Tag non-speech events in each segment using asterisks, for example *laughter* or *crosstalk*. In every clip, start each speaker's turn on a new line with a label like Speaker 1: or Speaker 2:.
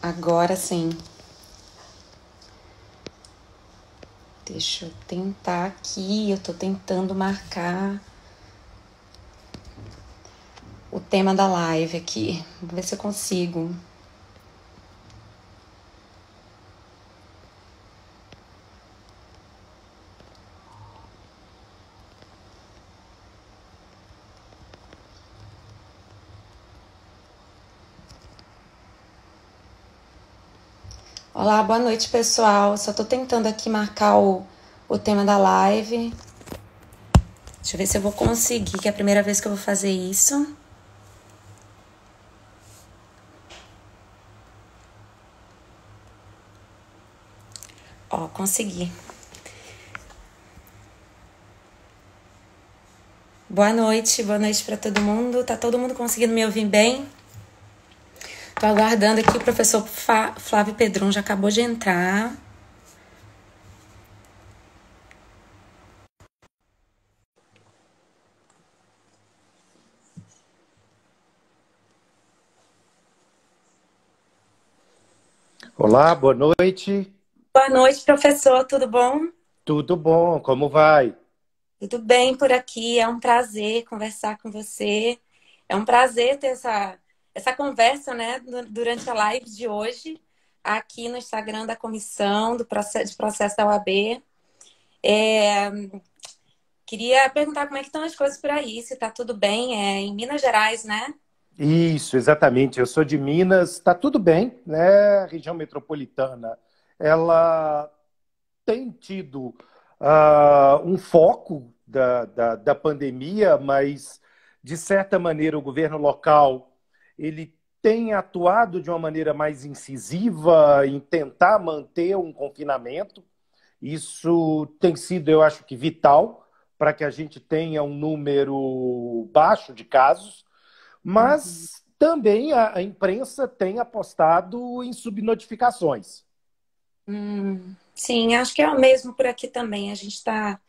Speaker 1: Agora sim. Deixa eu tentar aqui, eu tô tentando marcar o tema da live aqui. vamos ver se eu consigo. Olá, boa noite pessoal. Só estou tentando aqui marcar o, o tema da live. Deixa eu ver se eu vou conseguir, que é a primeira vez que eu vou fazer isso. Ó, consegui. Boa noite, boa noite para todo mundo. Tá todo mundo conseguindo me ouvir bem? Tô aguardando aqui, o professor Flávio Pedron já acabou de entrar.
Speaker 2: Olá, boa noite.
Speaker 1: Boa noite, professor, tudo bom?
Speaker 2: Tudo bom, como vai?
Speaker 1: Tudo bem por aqui, é um prazer conversar com você. É um prazer ter essa essa conversa, né, durante a live de hoje, aqui no Instagram da comissão do processo, de processo da UAB. É, queria perguntar como é que estão as coisas por aí, se está tudo bem, é em Minas Gerais, né?
Speaker 2: Isso, exatamente. Eu sou de Minas, está tudo bem, né? A região metropolitana, ela tem tido uh, um foco da, da, da pandemia, mas de certa maneira o governo local ele tem atuado de uma maneira mais incisiva em tentar manter um confinamento. Isso tem sido, eu acho que, vital para que a gente tenha um número baixo de casos, mas uhum. também a, a, imprensa tem
Speaker 1: apostado em subnotificações. Hum, sim, acho que é o mesmo por aqui também. A gente está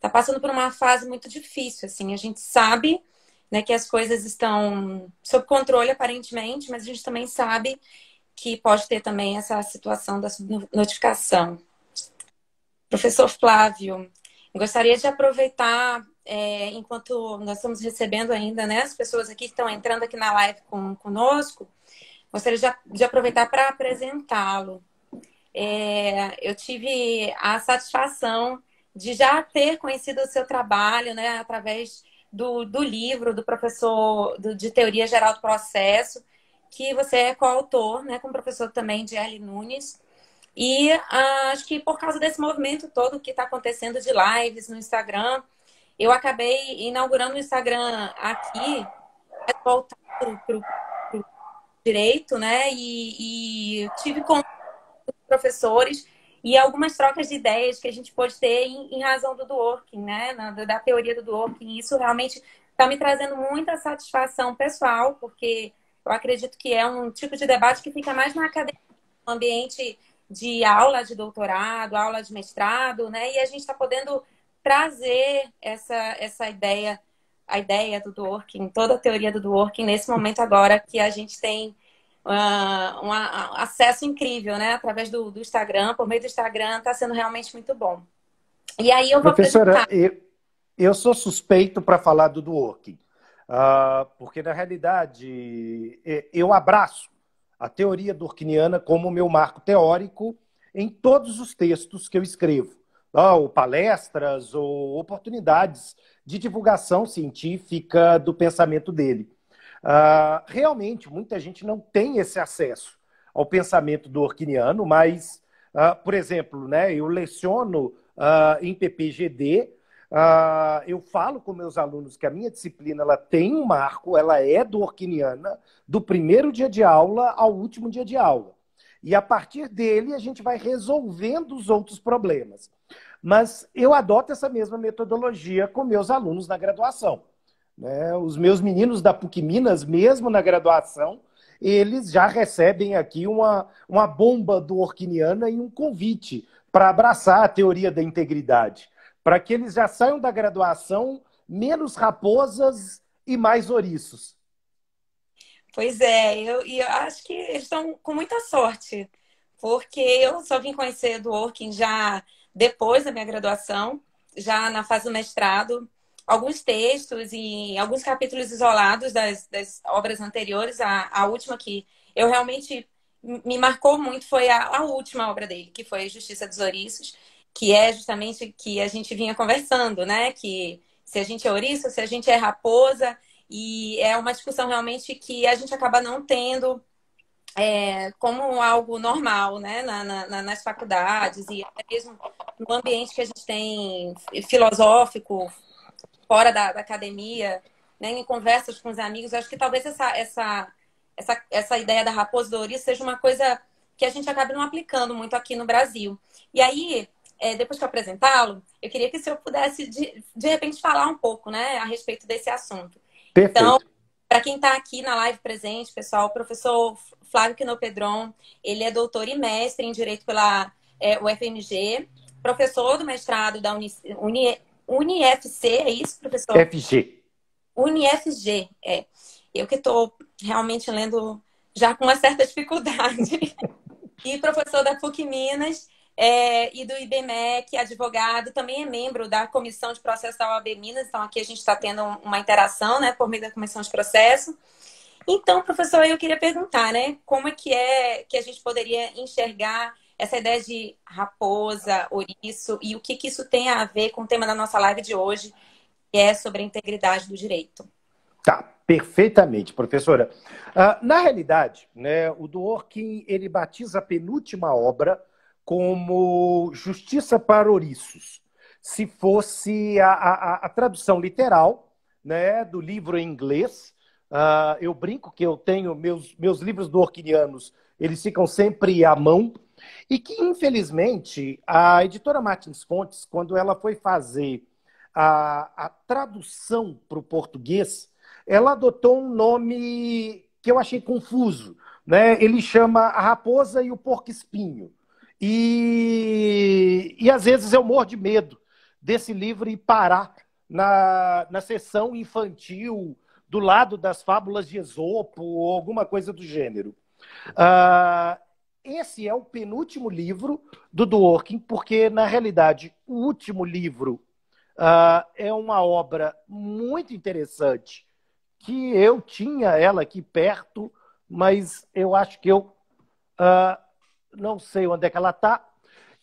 Speaker 1: tá passando por uma fase muito difícil. Assim, a gente sabe né, que as coisas estão sob controle aparentemente, mas a gente também sabe que pode ter também essa situação da notificação. Professor Flávio, gostaria de aproveitar, é, enquanto nós estamos recebendo ainda né, as pessoas aqui que estão entrando aqui na live com, conosco, gostaria de, de aproveitar para apresentá-lo. É, eu tive a satisfação de já ter conhecido o seu trabalho, né, através do, do livro do professor do, de Teoria Geral do Processo, que você é coautor, né, com o professor também de Erle Nunes. E ah, acho que por causa desse movimento todo que está acontecendo de lives no Instagram, eu acabei inaugurando o Instagram aqui, voltado para o direito, né? E, e tive contato com professores e algumas trocas de ideias que a gente pode ter em, em razão do Dworkin, né? Na, da teoria do Dworkin. Isso realmente está me trazendo muita satisfação pessoal, porque eu acredito que é um tipo de debate que fica mais na academia, no ambiente de aula de doutorado, aula de mestrado, né? E a gente está podendo trazer essa, essa ideia, a ideia do Dworkin, toda a teoria do Dworkin nesse momento agora que a gente tem uh, um acesso incrível, né? Através do, do Instagram, por meio do Instagram, está sendo realmente muito bom. E aí eu vou Professora,
Speaker 2: apresentar... eu, eu sou suspeito para falar do Dworkin, uh, ah, porque na realidade eu abraço a teoria durkiniana como meu marco teórico em todos os textos que eu escrevo, ah, ou palestras ou oportunidades de divulgação científica do pensamento dele. Uh, realmente, muita gente não tem esse acesso ao pensamento do orquiniano mas, uh, por exemplo, né, eu leciono uh, em PPGD, eu falo com meus alunos que a minha disciplina ela tem um marco, ela é do orquiniana do primeiro dia de aula ao último dia de aula. E a partir dele a gente vai resolvendo os outros problemas. Mas eu adoto essa mesma metodologia com meus alunos na graduação. Né? Os meus meninos da PUC Minas, mesmo na graduação, eles já recebem aqui uma, uma bomba do Orquiniana e um convite para abraçar a teoria da integridade, para que eles já saiam da graduação menos raposas
Speaker 1: e mais ouriços. Pois é, eu, eu acho que eles estão com muita sorte, porque eu só vim conhecer do Orkin já depois da minha graduação, já na fase do mestrado, alguns textos e alguns capítulos isolados das, das obras anteriores. A, a última que eu realmente me marcou muito foi a, a última obra dele, que foi Justiça dos Ouriços, que é justamente que a gente vinha conversando, né? Que se a gente é ouriço, se a gente é raposa, e é uma discussão realmente que a gente acaba não tendo é, como algo normal, né? Na, na, nas faculdades e até mesmo no ambiente que a gente tem filosófico, fora da, da academia, né, em conversas com os amigos. Eu acho que talvez essa, essa, essa, essa ideia da raposa seja uma coisa que a gente acaba não aplicando muito aqui no Brasil. E aí, é, depois que eu apresentá-lo, eu queria que o senhor pudesse, de, de repente, falar um pouco né, a respeito desse assunto. Perfeito. Então, para quem está aqui na live presente, pessoal, o professor Flávio Quinopedron, ele é doutor e mestre em Direito pela é, UFMG, professor do mestrado da Uni, Uni UniFC, é isso, professor?
Speaker 2: FG.
Speaker 1: UniFG, é. Eu que estou realmente lendo já com uma certa dificuldade. *laughs* e professor da PUC Minas é, e do IBMEC, advogado, também é membro da Comissão de Processo da OAB Minas. Então, aqui a gente está tendo uma interação né, por meio da Comissão de Processo. Então, professor, eu queria perguntar, né? Como é que é que a gente poderia enxergar essa ideia de raposa, ouriço e o que, que isso tem a ver com o tema da nossa live de hoje, que é sobre a integridade do direito.
Speaker 2: Tá, perfeitamente, professora. Uh, na realidade, né, o Dworkin ele batiza a penúltima obra como Justiça para Ouriços. Se fosse a, a, a tradução literal né, do livro em inglês, uh, eu brinco que eu tenho meus, meus livros dworkinianos, eles ficam sempre à mão, e que, infelizmente, a editora Martins Fontes, quando ela foi fazer a, a tradução para o português, ela adotou um nome que eu achei confuso. Né? Ele chama A Raposa e o Porco Espinho. E, e às vezes eu morro de medo desse livro e parar na, na sessão infantil do lado das fábulas de Esopo ou alguma coisa do gênero. Uh, esse é o penúltimo livro do Dworkin, porque, na realidade, o último livro uh, é uma obra muito interessante, que eu tinha ela aqui perto, mas eu acho que eu uh, não sei onde é que ela está,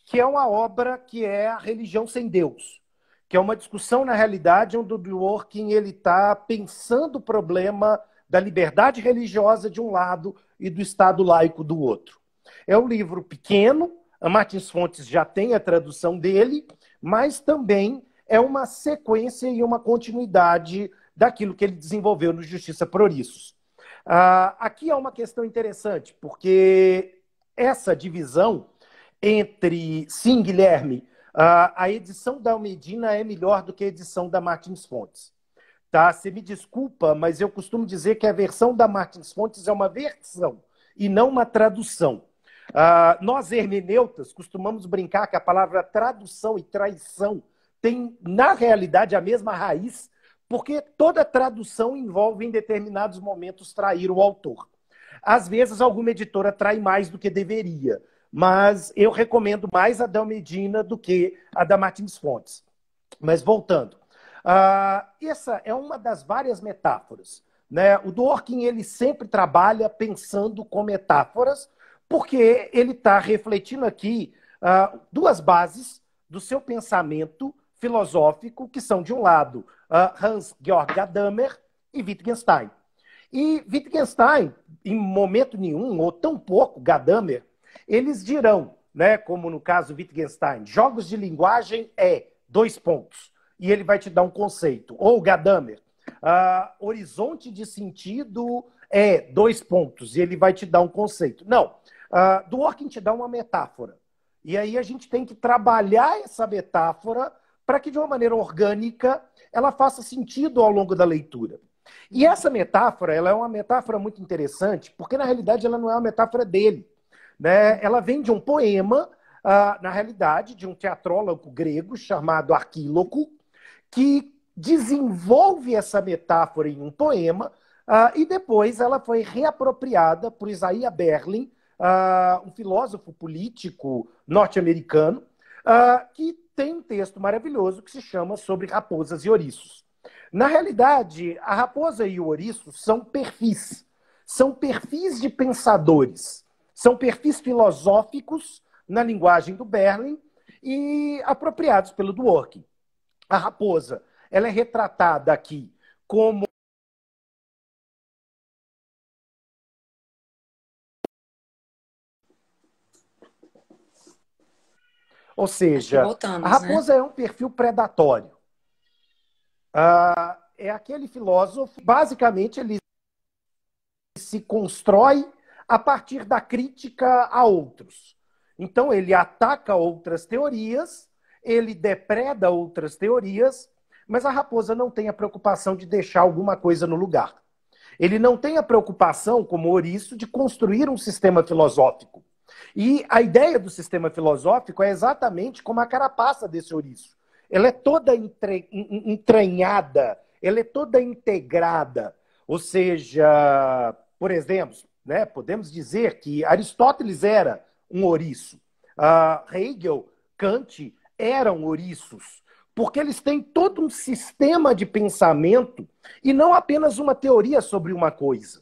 Speaker 2: que é uma obra que é a religião sem Deus, que é uma discussão, na realidade, onde o Dworkin está pensando o problema da liberdade religiosa de um lado e do Estado laico do outro. É um livro pequeno, a Martins Fontes já tem a tradução dele, mas também é uma sequência e uma continuidade daquilo que ele desenvolveu no Justiça Proriços. Uh, ah, aqui é uma questão interessante, porque essa divisão entre, sim, Guilherme, uh, a edição da Almedina é melhor do que a edição da Martins Fontes. Tá? Você me desculpa, mas eu costumo dizer que a versão da Martins Fontes é uma versão e não uma tradução. Uh, nós, hermeneutas, costumamos brincar que a palavra tradução e traição tem, na realidade, a mesma raiz, porque toda tradução envolve, em determinados momentos, trair o autor. Às vezes, alguma editora trai mais do que deveria, mas eu recomendo mais a Del Medina do que a da Martins Fontes. Mas voltando, uh, essa é uma das várias metáforas. Né? O Dworkin ele sempre trabalha pensando com metáforas, porque ele está refletindo aqui uh, duas bases do seu pensamento filosófico, que são, de um lado, uh, ah, Hans-Georg Gadamer e Wittgenstein. E Wittgenstein, em momento nenhum, ou tão pouco, Gadamer, eles dirão, né, como no caso Wittgenstein, jogos de linguagem é dois pontos. E ele vai te dar um conceito. Ou Gadamer, uh, horizonte de sentido é dois pontos. E ele vai te dar um conceito. Não. Do ah, Dworkin te dá uma metáfora. E aí a gente tem que trabalhar essa metáfora para que, de uma maneira orgânica, ela faça sentido ao longo da leitura. E essa metáfora, ela é uma metáfora muito interessante, porque na realidade ela não é uma metáfora dele. Né? Ela vem de um poema, uh, na realidade, de um teatrólogo grego chamado Arquíloco, que desenvolve essa metáfora em um poema uh, e depois ela foi reapropriada por Isaías Berlin uh, um filósofo político norte-americano, uh, que tem um texto maravilhoso que se chama Sobre Raposas e Ouriços. Na realidade, a raposa e o ouriço são perfis, são perfis de pensadores, são perfis filosóficos na linguagem do Berlin e apropriados pelo Dworkin. A raposa, ela é retratada aqui como Ou seja, voltamos, a raposa né? é um perfil predatório. Ah, é aquele filósofo, basicamente, ele se constrói a partir da crítica a outros. Então, ele ataca outras teorias, ele depreda outras teorias, mas a raposa não tem a preocupação de deixar alguma coisa no lugar. Ele não tem a preocupação, como ouriço, de construir um sistema filosófico. E a ideia do sistema filosófico é exatamente como a carapaça desse ouriço. Ela é toda entre... entranhada, ela é toda integrada. Ou seja, por exemplo, né, podemos dizer que Aristóteles era um ouriço. Uh, Hegel, Kant eram ouriços, porque eles têm todo um sistema de pensamento e não apenas uma teoria sobre uma coisa.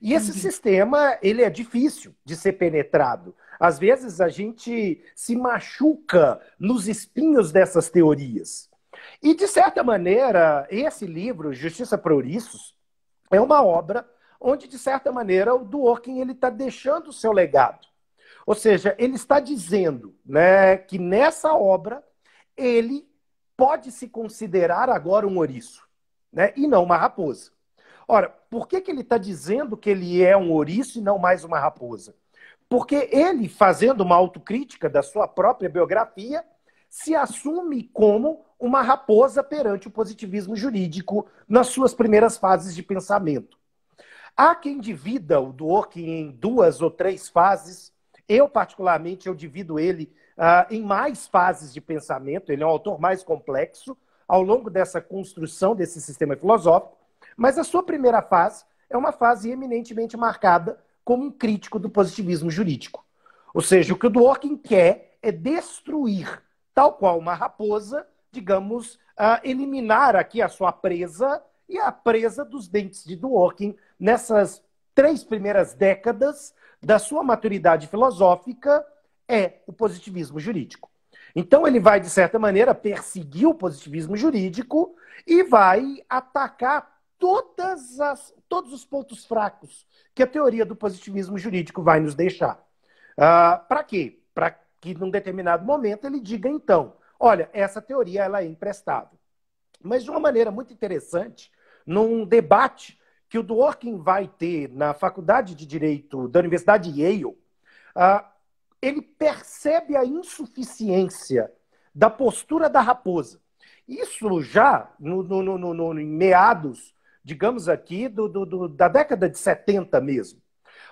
Speaker 2: E esse sistema, ele é difícil de ser penetrado. Às vezes a gente se machuca nos espinhos dessas teorias. E, de certa maneira, esse livro, Justiça para Ouriços, é uma obra onde, de certa maneira, o Dworkin está deixando o seu legado. Ou seja, ele está dizendo né, que nessa obra ele pode se considerar agora um ouriço né, e não uma raposa. Ora, por que, que ele está dizendo que ele é um ouriço e não mais uma raposa? Porque ele, fazendo uma autocrítica da sua própria biografia, se assume como uma raposa perante o positivismo jurídico nas suas primeiras fases de pensamento. Há quem divida o Dworkin em duas ou três fases. Eu, particularmente, eu divido ele uh, em mais fases de pensamento. Ele é um autor mais complexo ao longo dessa construção desse sistema filosófico. Mas a sua primeira fase é uma fase eminentemente marcada como um crítico do positivismo jurídico. Ou seja, o que o Dworkin quer é destruir, tal qual uma raposa, digamos, ah, eliminar aqui a sua presa e a presa dos dentes de Dworkin nessas três primeiras décadas da sua maturidade filosófica é o positivismo jurídico. Então ele vai, de certa maneira, perseguir o positivismo jurídico e vai atacar todas as, todos os pontos fracos que a teoria do positivismo jurídico vai nos deixar. Uh, ah, Para quê? Para que num determinado momento ele diga então, olha, essa teoria ela é emprestável. Mas de uma maneira muito interessante, num debate que o Dworkin vai ter na Faculdade de Direito da Universidade de Yale, uh, ele percebe a insuficiência da postura da raposa. Isso já no, no, no, no em meados digamos aqui, do, do, do, da década de 70 mesmo.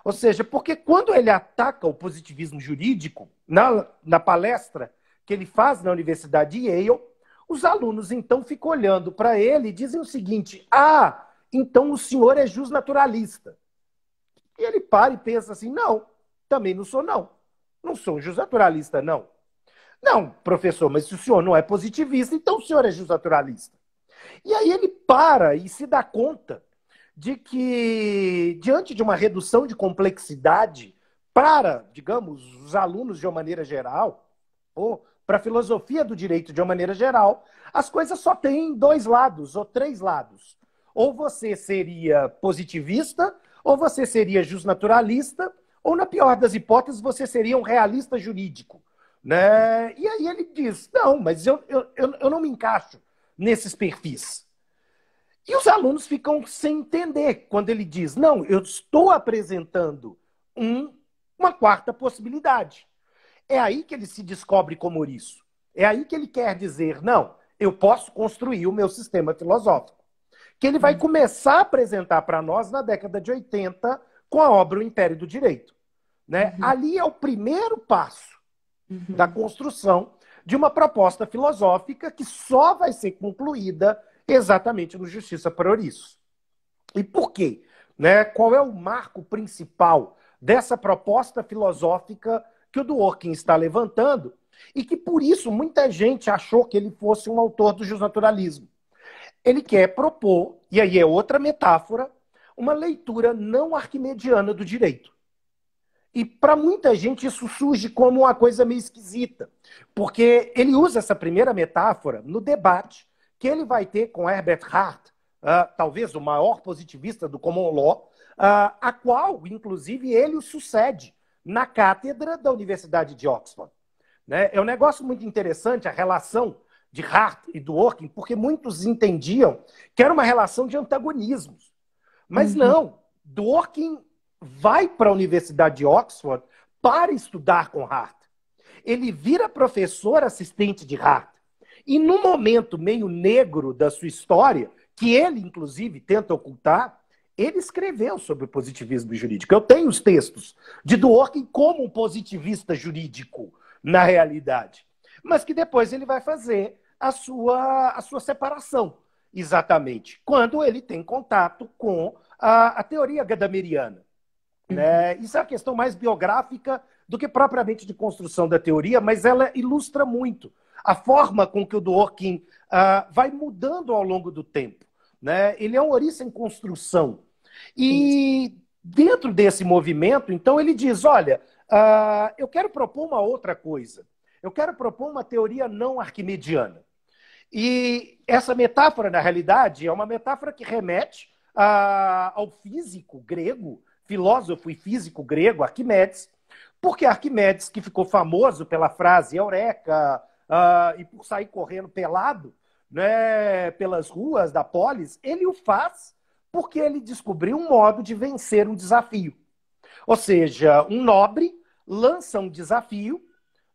Speaker 2: Ou seja, porque quando ele ataca o positivismo jurídico, na, na palestra que ele faz na Universidade de Yale, os alunos então ficam olhando para ele e dizem o seguinte: ah, então o senhor é justnaturalista. E ele para e pensa assim: não, também não sou, não. Não sou um justnaturalista, não. Não, professor, mas se o senhor não é positivista, então o senhor é justnaturalista. E aí ele para e se dá conta de que, diante de uma redução de complexidade para, digamos, os alunos de uma maneira geral, ou para a filosofia do direito de uma maneira geral, as coisas só têm dois lados ou três lados. Ou você seria positivista, ou você seria justnaturalista, ou, na pior das hipóteses, você seria um realista jurídico. Né? E aí ele diz: não, mas eu, eu, eu não me encaixo nesses perfis. E os alunos ficam sem entender quando ele diz: não, eu estou apresentando um, uma quarta possibilidade. É aí que ele se descobre como isso. É aí que ele quer dizer: não, eu posso construir o meu sistema filosófico. Que ele vai hum. começar a apresentar para nós na década de 80 com a obra O Império do Direito. Né? Uhum. Ali é o primeiro passo uhum. da construção de uma proposta filosófica que só vai ser concluída exatamente no Justiça Prioris. E por quê? Né? Qual é o marco principal dessa proposta filosófica que o Dworkin está levantando e que por isso muita gente achou que ele fosse um autor do justnaturalismo. Ele quer propor, e aí é outra metáfora, uma leitura não arquimediana do direito. E para muita gente isso surge como uma coisa meio esquisita, porque ele usa essa primeira metáfora no debate que ele vai ter com Herbert Hart, uh, talvez o maior positivista do common law, uh, a qual, inclusive, ele o sucede na cátedra da Universidade de Oxford. Né? É um negócio muito interessante a relação de Hart e do Orkin, porque muitos entendiam que era uma relação de antagonismos. Mas uhum. não, Dworkin vai para a Universidade de Oxford para estudar com Hart. Ele vira professor assistente de Hart. E num momento meio negro da sua história, que ele, inclusive, tenta ocultar, ele escreveu sobre o positivismo jurídico. Eu tenho os textos de Dworkin como um positivista jurídico, na realidade. Mas que depois ele vai fazer a sua, a sua separação, exatamente, quando ele tem contato com a, a teoria gadameriana. Né? Uhum. Isso é uma questão mais biográfica do que propriamente de construção da teoria, mas ela ilustra muito a forma com que o Dworkin uh, ah, vai mudando ao longo do tempo. Né? Ele é um orista em construção. E dentro desse movimento, então, ele diz: olha, uh, eu quero propor uma outra coisa. Eu quero propor uma teoria não arquimediana. E essa metáfora, na realidade, é uma metáfora que remete uh, ao físico grego filósofo e físico grego Arquimedes, porque é Arquimedes, que ficou famoso pela frase eureka uh, e por sair correndo pelado né, pelas ruas da polis, ele o faz porque ele descobriu um modo de vencer um desafio. Ou seja, um nobre lança um desafio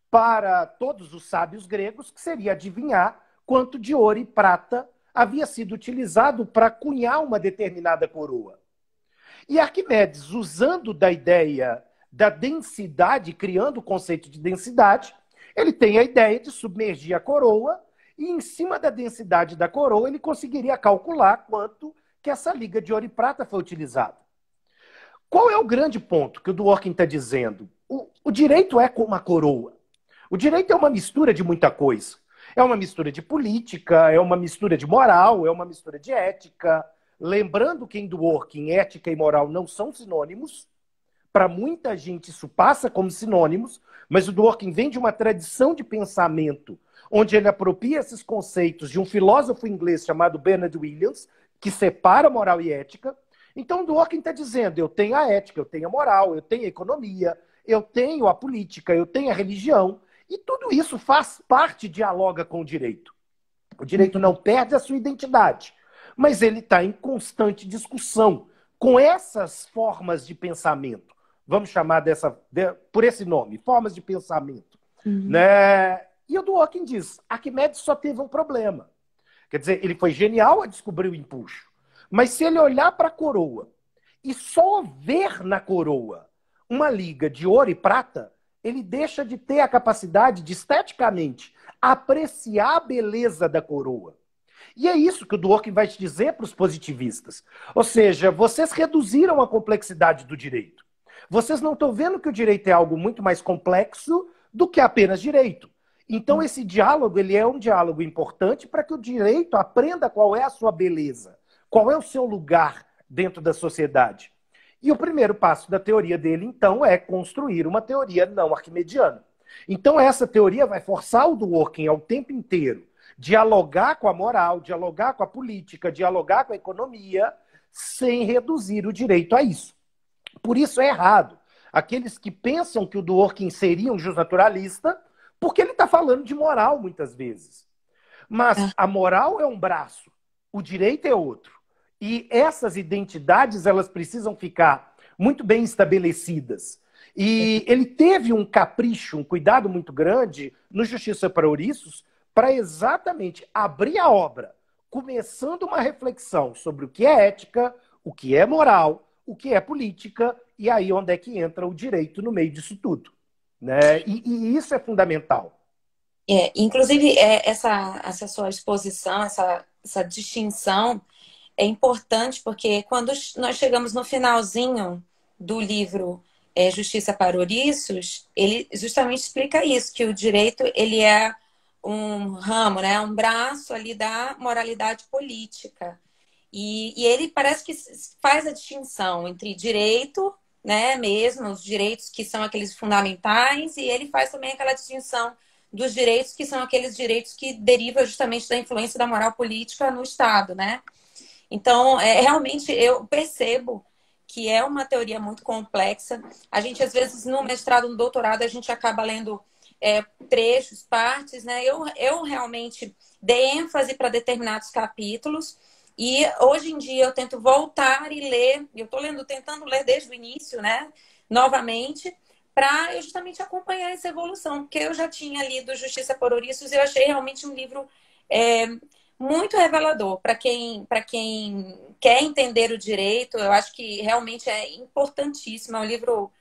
Speaker 2: para todos os sábios gregos, que seria adivinhar quanto de ouro e prata havia sido utilizado para cunhar uma determinada coroa. E Arquimedes, usando da ideia da densidade, criando o conceito de densidade, ele tem a ideia de submergir a coroa e em cima da densidade da coroa ele conseguiria calcular quanto que essa liga de ouro e prata foi utilizada. Qual é o grande ponto que o Dworkin está dizendo? O, o direito é como a coroa. O direito é uma mistura de muita coisa. É uma mistura de política, é uma mistura de moral, é uma mistura de ética, Lembrando que endworking, ética e moral não são sinônimos. Para muita gente isso passa como sinônimos, mas o Dworkin vem de uma tradição de pensamento onde ele apropria esses conceitos de um filósofo inglês chamado Bernard Williams, que separa moral e ética. Então o Dworkin está dizendo, eu tenho a ética, eu tenho a moral, eu tenho a economia, eu tenho a política, eu tenho a religião, e tudo isso faz parte, dialoga com o direito. O direito não perde a sua identidade mas ele está em constante discussão com essas formas de pensamento. Vamos chamar dessa de, por esse nome, formas de pensamento. Uhum. Né? E o Dworkin diz: Arquimedes só teve um problema. Quer dizer, ele foi genial a descobrir o empuxo. Mas se ele olhar para a coroa e só ver na coroa uma liga de ouro e prata, ele deixa de ter a capacidade de esteticamente apreciar a beleza da coroa. E é isso que o Dworkin vai te dizer para os positivistas. Ou seja, vocês reduziram a complexidade do direito. Vocês não estão vendo que o direito é algo muito mais complexo do que apenas direito. Então esse diálogo, ele é um diálogo importante para que o direito aprenda qual é a sua beleza, qual é o seu lugar dentro da sociedade. E o primeiro passo da teoria dele, então, é construir uma teoria não arquimediana. Então essa teoria vai forçar o Dworkin ao tempo inteiro dialogar com a moral, dialogar com a política, dialogar com a economia, sem reduzir o direito a isso. Por isso é errado. Aqueles que pensam que o Dworkin seria um justnaturalista, porque ele está falando de moral muitas vezes. Mas é. a moral é um braço, o direito é outro. E essas identidades elas precisam ficar muito bem estabelecidas. E é. ele teve um capricho, um cuidado muito grande no Justiça para Ouriços, para exatamente abrir a obra, começando uma reflexão sobre o que é ética, o que é moral, o que é política, e aí onde é que entra o direito no meio disso tudo. Né? E, e isso é fundamental. É, inclusive,
Speaker 1: é, essa, essa sua exposição, essa, essa distinção é importante porque quando nós chegamos no finalzinho do livro é, Justiça para Ouriços, ele justamente explica isso, que o direito ele é um ramo, né? um braço ali da moralidade política. E, e ele parece que faz a distinção entre direito, né, mesmo, os direitos que são aqueles fundamentais, e ele faz também aquela distinção dos direitos que são aqueles direitos que derivam justamente da influência da moral política no Estado, né? Então, é, realmente eu percebo que é uma teoria muito complexa. A gente, às vezes, no mestrado, no doutorado, a gente acaba lendo é, trechos, partes, né? Eu, eu realmente dei ênfase para determinados capítulos. E hoje em dia eu tento voltar e ler, eu estou lendo, tentando ler desde o início, né? Novamente, para justamente acompanhar essa evolução, porque eu já tinha lido Justiça por Ouriços e eu achei realmente um livro é, muito revelador para quem, para quem quer entender o direito. Eu acho que realmente é importantíssimo, é um livro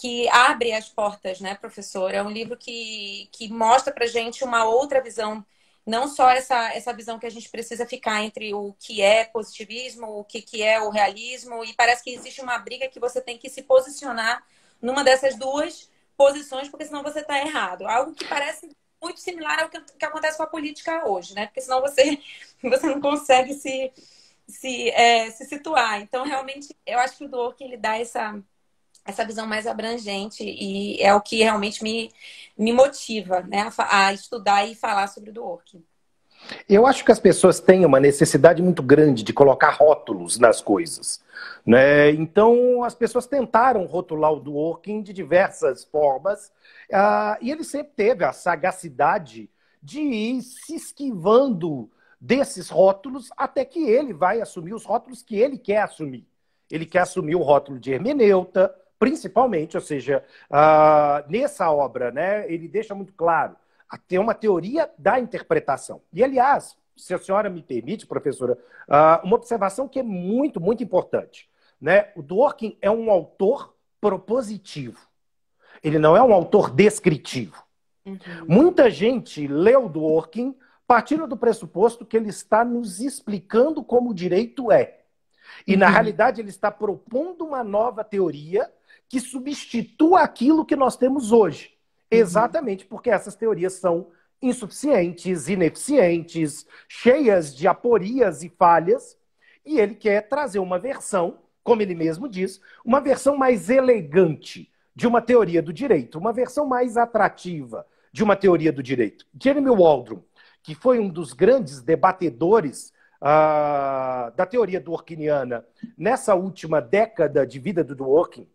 Speaker 1: que abre as portas, né, professora? É um livro que, que mostra para gente uma outra visão, não só essa, essa visão que a gente precisa ficar entre o que é positivismo, o que, que é o realismo, e parece que existe uma briga que você tem que se posicionar numa dessas duas posições, porque senão você está errado. Algo que parece muito similar ao que, que, acontece com a política hoje, né? Porque senão você, *laughs* você não consegue se, se, é, se situar. Então, realmente, eu acho que o Dworkin, ele dá essa, essa visão mais abrangente e é o que realmente me, me motiva né, a, a estudar e falar sobre o do work.
Speaker 2: Eu acho que as pessoas têm uma necessidade muito grande de colocar rótulos nas coisas. Né? Então, as pessoas tentaram rotular o do working de diversas formas uh, e ele sempre teve a sagacidade de ir se esquivando desses rótulos até que ele vai assumir os rótulos que ele quer assumir. Ele quer assumir o rótulo de hermeneuta, principalmente, ou seja, uh, nessa obra, né, ele deixa muito claro, a ter uma teoria da interpretação. E, aliás, se a senhora me permite, professora, uh, uma observação que é muito, muito importante. Né? O Dworkin é um autor propositivo. Ele não é um autor descritivo. Uhum. Muita gente leu Dworkin partindo do pressuposto que ele está nos explicando como o direito é. E, na uhum. realidade, ele está propondo uma nova teoria que substitua aquilo que nós temos hoje. Uhum. Exatamente porque essas teorias são insuficientes, ineficientes, cheias de aporias e falhas, e ele quer trazer uma versão, como ele mesmo diz, uma versão mais elegante de uma teoria do direito, uma versão mais atrativa de uma teoria do direito. Jeremy Waldron, que foi um dos grandes debatedores uh, da teoria do Orkiniana nessa última década de vida do Dworkin,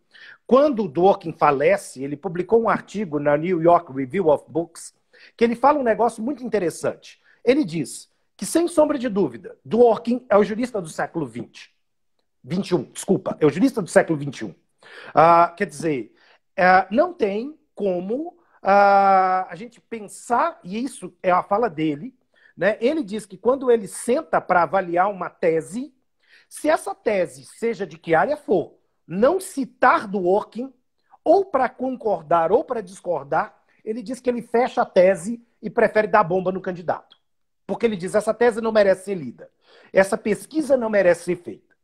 Speaker 2: quando o Dworkin falece, ele publicou um artigo na New York Review of Books que ele fala um negócio muito interessante. Ele diz que, sem sombra de dúvida, Dworkin é o jurista do século XX. 21, desculpa, é o jurista do século XXI. Uh, ah, quer dizer, uh, não tem como uh, a gente pensar, e isso é a fala dele, né? ele diz que quando ele senta para avaliar uma tese, se essa tese, seja de que área for, não citar do Orkin, ou para concordar ou para discordar, ele diz que ele fecha a tese e prefere dar bomba no candidato. Porque ele diz essa tese não merece ser lida, essa pesquisa não merece ser feita.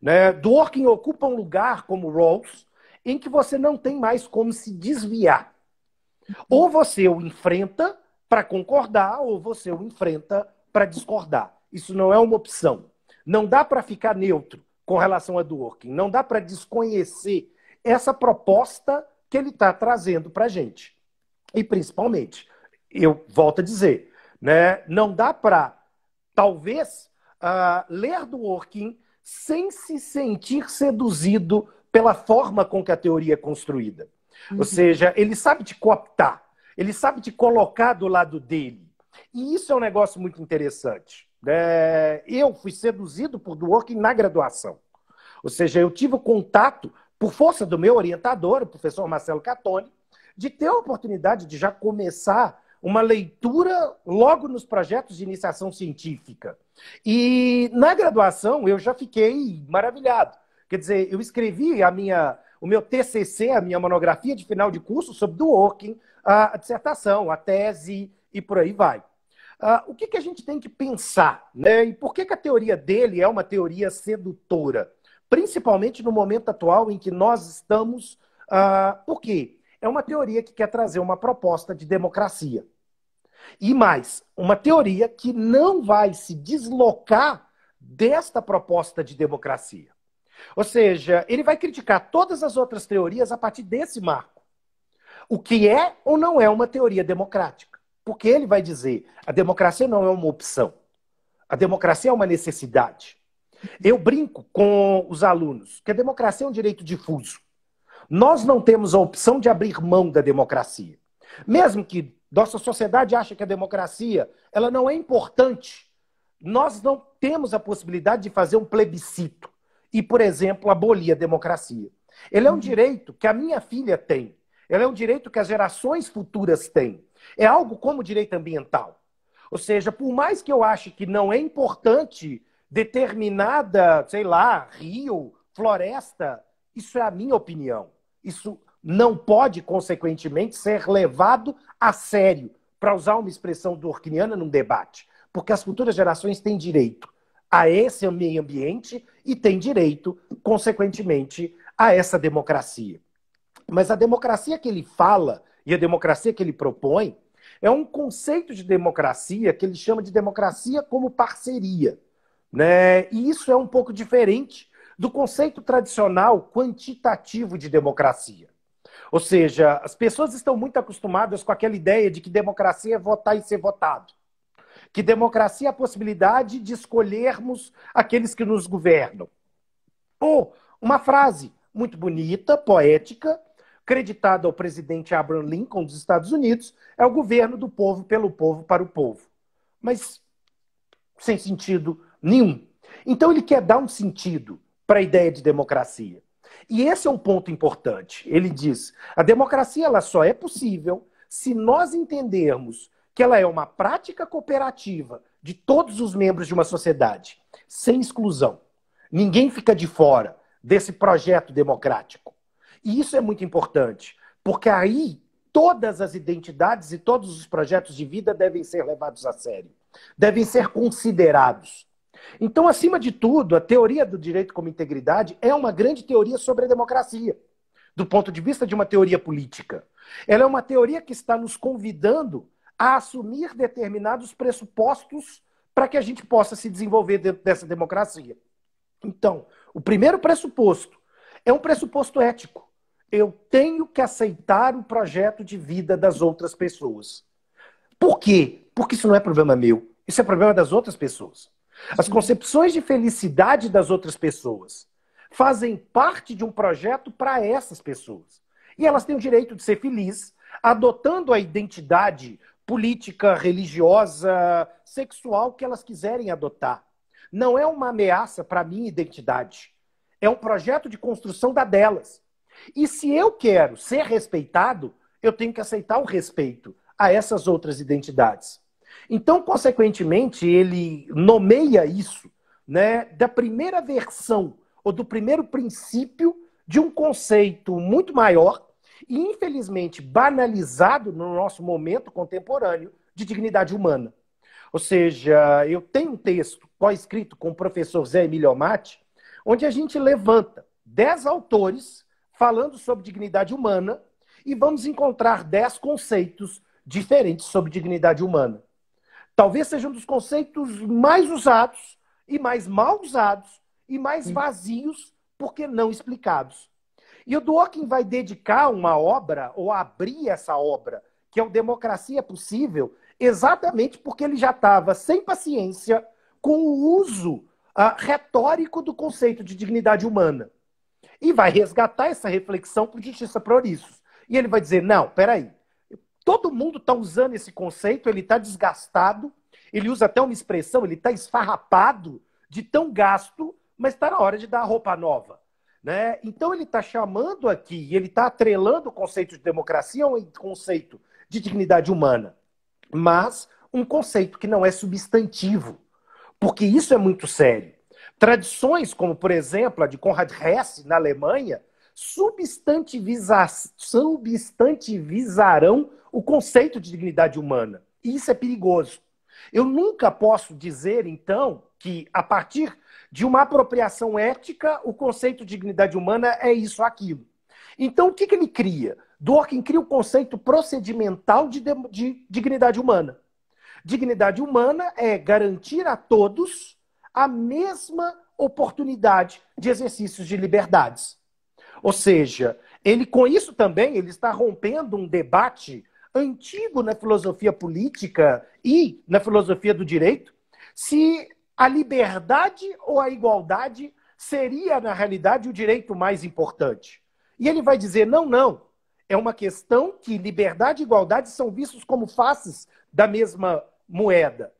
Speaker 2: Né? Dworkin ocupa um lugar como Rawls em que você não tem mais como se desviar. Ou você o enfrenta para concordar, ou você o enfrenta para discordar. Isso não é uma opção. Não dá para ficar neutro com relação a Dworkin. Não dá para desconhecer essa proposta que ele está trazendo para a gente. E, principalmente, eu volto a dizer, né, não dá para, talvez, uh, ler Dworkin sem se sentir seduzido pela forma com que a teoria é construída. Uhum. Ou seja, ele sabe te cooptar, ele sabe te colocar do lado dele. E isso é um negócio muito interessante. É, eu fui seduzido por Dworkin na graduação. Ou seja, eu tive o contato, por força do meu orientador, o professor Marcelo Catoni, de ter a oportunidade de já começar uma leitura logo nos projetos de iniciação científica. E na graduação eu já fiquei maravilhado. Quer dizer, eu escrevi a minha, o meu TCC, a minha monografia de final de curso sobre Dworkin, a dissertação, a tese e por aí vai. Uh, o que, que a gente tem que pensar, né? E por que, que a teoria dele é uma teoria sedutora? Principalmente no momento atual em que nós estamos. Uh, por quê? É uma teoria que quer trazer uma proposta de democracia. E mais, uma teoria que não vai se deslocar desta proposta de democracia. Ou seja, ele vai criticar todas as outras teorias a partir desse marco. O que é ou não é uma teoria democrática? Porque ele vai dizer: a democracia não é uma opção, a democracia é uma necessidade. Eu brinco com os alunos que a democracia é um direito difuso. Nós não temos a opção de abrir mão da democracia. Mesmo que nossa sociedade ache que a democracia ela não é importante, nós não temos a possibilidade de fazer um plebiscito e, por exemplo, abolir a democracia. Ele é um uhum. direito que a minha filha tem. Ele é um direito que as gerações futuras têm. É algo como direito ambiental. Ou seja, por mais que eu ache que não é importante determinada, sei lá, rio, floresta, isso é a minha opinião. Isso não pode, consequentemente, ser levado a sério, para usar uma expressão durkiniana num debate. Porque as futuras gerações têm direito a esse meio ambiente e têm direito, consequentemente, a essa democracia. Mas a democracia que ele fala e a democracia que ele propõe é um conceito de democracia que ele chama de democracia como parceria. Né? E isso é um pouco diferente do conceito tradicional quantitativo de democracia. Ou seja, as pessoas estão muito acostumadas com aquela ideia de que democracia é votar e ser votado. Que democracia é a possibilidade de escolhermos aqueles que nos governam. Ou uma frase muito bonita, poética, creditado ao presidente Abraham Lincoln dos Estados Unidos, é o governo do povo, pelo povo, para o povo. Mas sem sentido nenhum. Então ele quer dar um sentido para a ideia de democracia. E esse é um ponto importante. Ele diz: a democracia ela só é possível se nós entendermos que ela é uma prática cooperativa de todos os membros de uma sociedade, sem exclusão. Ninguém fica de fora desse projeto democrático. E isso é muito importante, porque aí todas as identidades e todos os projetos de vida devem ser levados a sério, devem ser considerados. Então, acima de tudo, a teoria do direito como integridade é uma grande teoria sobre a democracia, do ponto de vista de uma teoria política. Ela é uma teoria que está nos convidando a assumir determinados pressupostos para que a gente possa se desenvolver dentro dessa democracia. Então, o primeiro pressuposto é um pressuposto ético eu tenho que aceitar o projeto de vida das outras pessoas. Por quê? Porque isso não é problema meu, isso é problema das outras pessoas. As concepções de felicidade das outras pessoas fazem parte de um projeto para essas pessoas. E elas têm o direito de ser felizes, adotando a identidade política, religiosa, sexual que elas quiserem adotar. Não é uma ameaça para a minha identidade. É um projeto de construção da delas. E se eu quero ser respeitado, eu tenho que aceitar o respeito a essas outras identidades. Então, consequentemente, ele nomeia isso né, da primeira versão ou do primeiro princípio de um conceito muito maior e, infelizmente, banalizado no nosso momento contemporâneo de dignidade humana. Ou seja, eu tenho um texto co-escrito com o professor Zé Emílio Amati, onde a gente levanta dez autores falando sobre dignidade humana e vamos encontrar dez conceitos diferentes sobre dignidade humana. Talvez seja um dos conceitos mais usados e mais mal usados e mais vazios porque não explicados. E o Dworkin vai dedicar uma obra ou abrir essa obra, que é o Democracia Possível, exatamente porque ele já estava sem paciência com o uso uh, retórico do conceito de dignidade humana. E vai resgatar essa reflexão para justiça proriços. E ele vai dizer: não, peraí. Todo mundo está usando esse conceito, ele está desgastado, ele usa até uma expressão, ele está esfarrapado de tão gasto, mas está na hora de dar roupa nova. Né? Então ele está chamando aqui, ele está atrelando o conceito de democracia a um conceito de dignidade humana, mas um conceito que não é substantivo, porque isso é muito sério. Tradições como, por exemplo, a de Konrad Hesse, na Alemanha, substantiviza... substantivizarão o conceito de dignidade humana. E isso é perigoso. Eu nunca posso dizer, então, que a partir de uma apropriação ética, o conceito de dignidade humana é isso ou aquilo. Então, o que, que ele cria? Dworkin cria o conceito procedimental de, de, de dignidade humana. Dignidade humana é garantir a todos a mesma oportunidade de exercícios de liberdades. Ou seja, ele com isso também ele está rompendo um debate antigo na filosofia política e na filosofia do direito, se a liberdade ou a igualdade seria na realidade o direito mais importante. E ele vai dizer: "Não, não. É uma questão que liberdade e igualdade são vistos como faces da mesma moeda.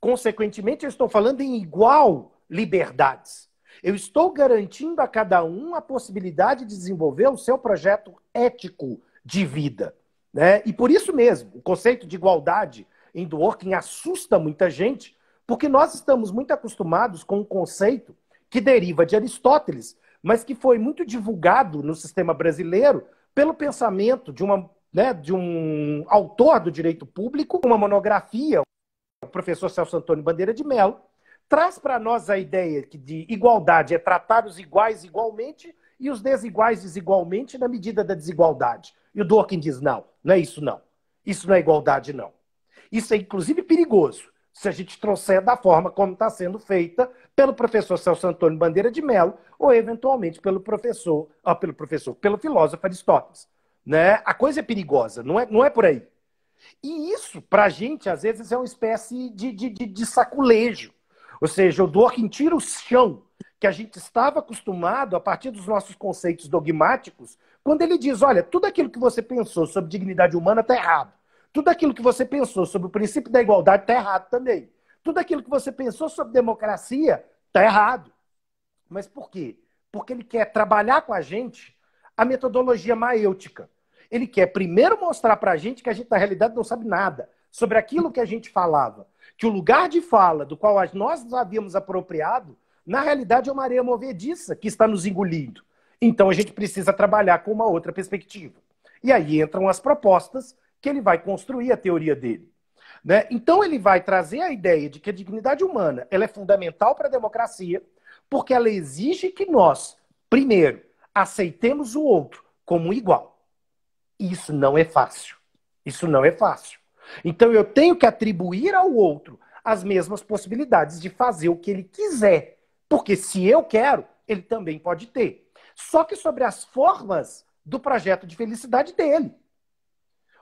Speaker 2: Consequentemente, eu estou falando em igual liberdades. Eu estou garantindo a cada um a possibilidade de desenvolver o seu projeto ético de vida. Né? E por isso mesmo, o conceito de igualdade em do working assusta muita gente, porque nós estamos muito acostumados com um conceito que deriva de Aristóteles, mas que foi muito divulgado no sistema brasileiro pelo pensamento de, uma, né, de um autor do direito público, uma monografia, o professor Celso Antônio Bandeira de Mello, traz para nós a ideia de igualdade é tratar os iguais igualmente e os desiguais desigualmente na medida da desigualdade. E o Dworkin diz: não, não é isso não. Isso não é igualdade, não. Isso é inclusive perigoso se a gente trouxer da forma como está sendo feita pelo professor Celso Antônio Bandeira de Mello ou eventualmente pelo professor, ó, pelo professor, pelo filósofo Aristóteles, né? A coisa é perigosa, não é, não é por aí. E isso, para a gente, às vezes, é uma espécie de, de, de, de saculejo. Ou seja, o Dworkin tira o chão que a gente estava acostumado a partir dos nossos conceitos dogmáticos, quando ele diz: olha, tudo aquilo que você pensou sobre dignidade humana está errado. Tudo aquilo que você pensou sobre o princípio da igualdade está errado também. Tudo aquilo que você pensou sobre democracia está errado. Mas por quê? Porque ele quer trabalhar com a gente a metodologia maêutica. Ele quer primeiro mostrar para a gente que a gente, na realidade, não sabe nada sobre aquilo que a gente falava. Que o lugar de fala do qual nós nos havíamos apropriado, na realidade, é uma areia movediça que está nos engolindo. Então, a gente precisa trabalhar com uma outra perspectiva. E aí entram as propostas que ele vai construir a teoria dele. Né? Então, ele vai trazer a ideia de que a dignidade humana ela é fundamental para a democracia, porque ela exige que nós, primeiro, aceitemos o outro como igual. E isso não é fácil. Isso não é fácil. Então eu tenho que atribuir ao outro as mesmas possibilidades de fazer o que ele quiser. Porque se eu quero, ele também pode ter. Só que sobre as formas do projeto de felicidade dele.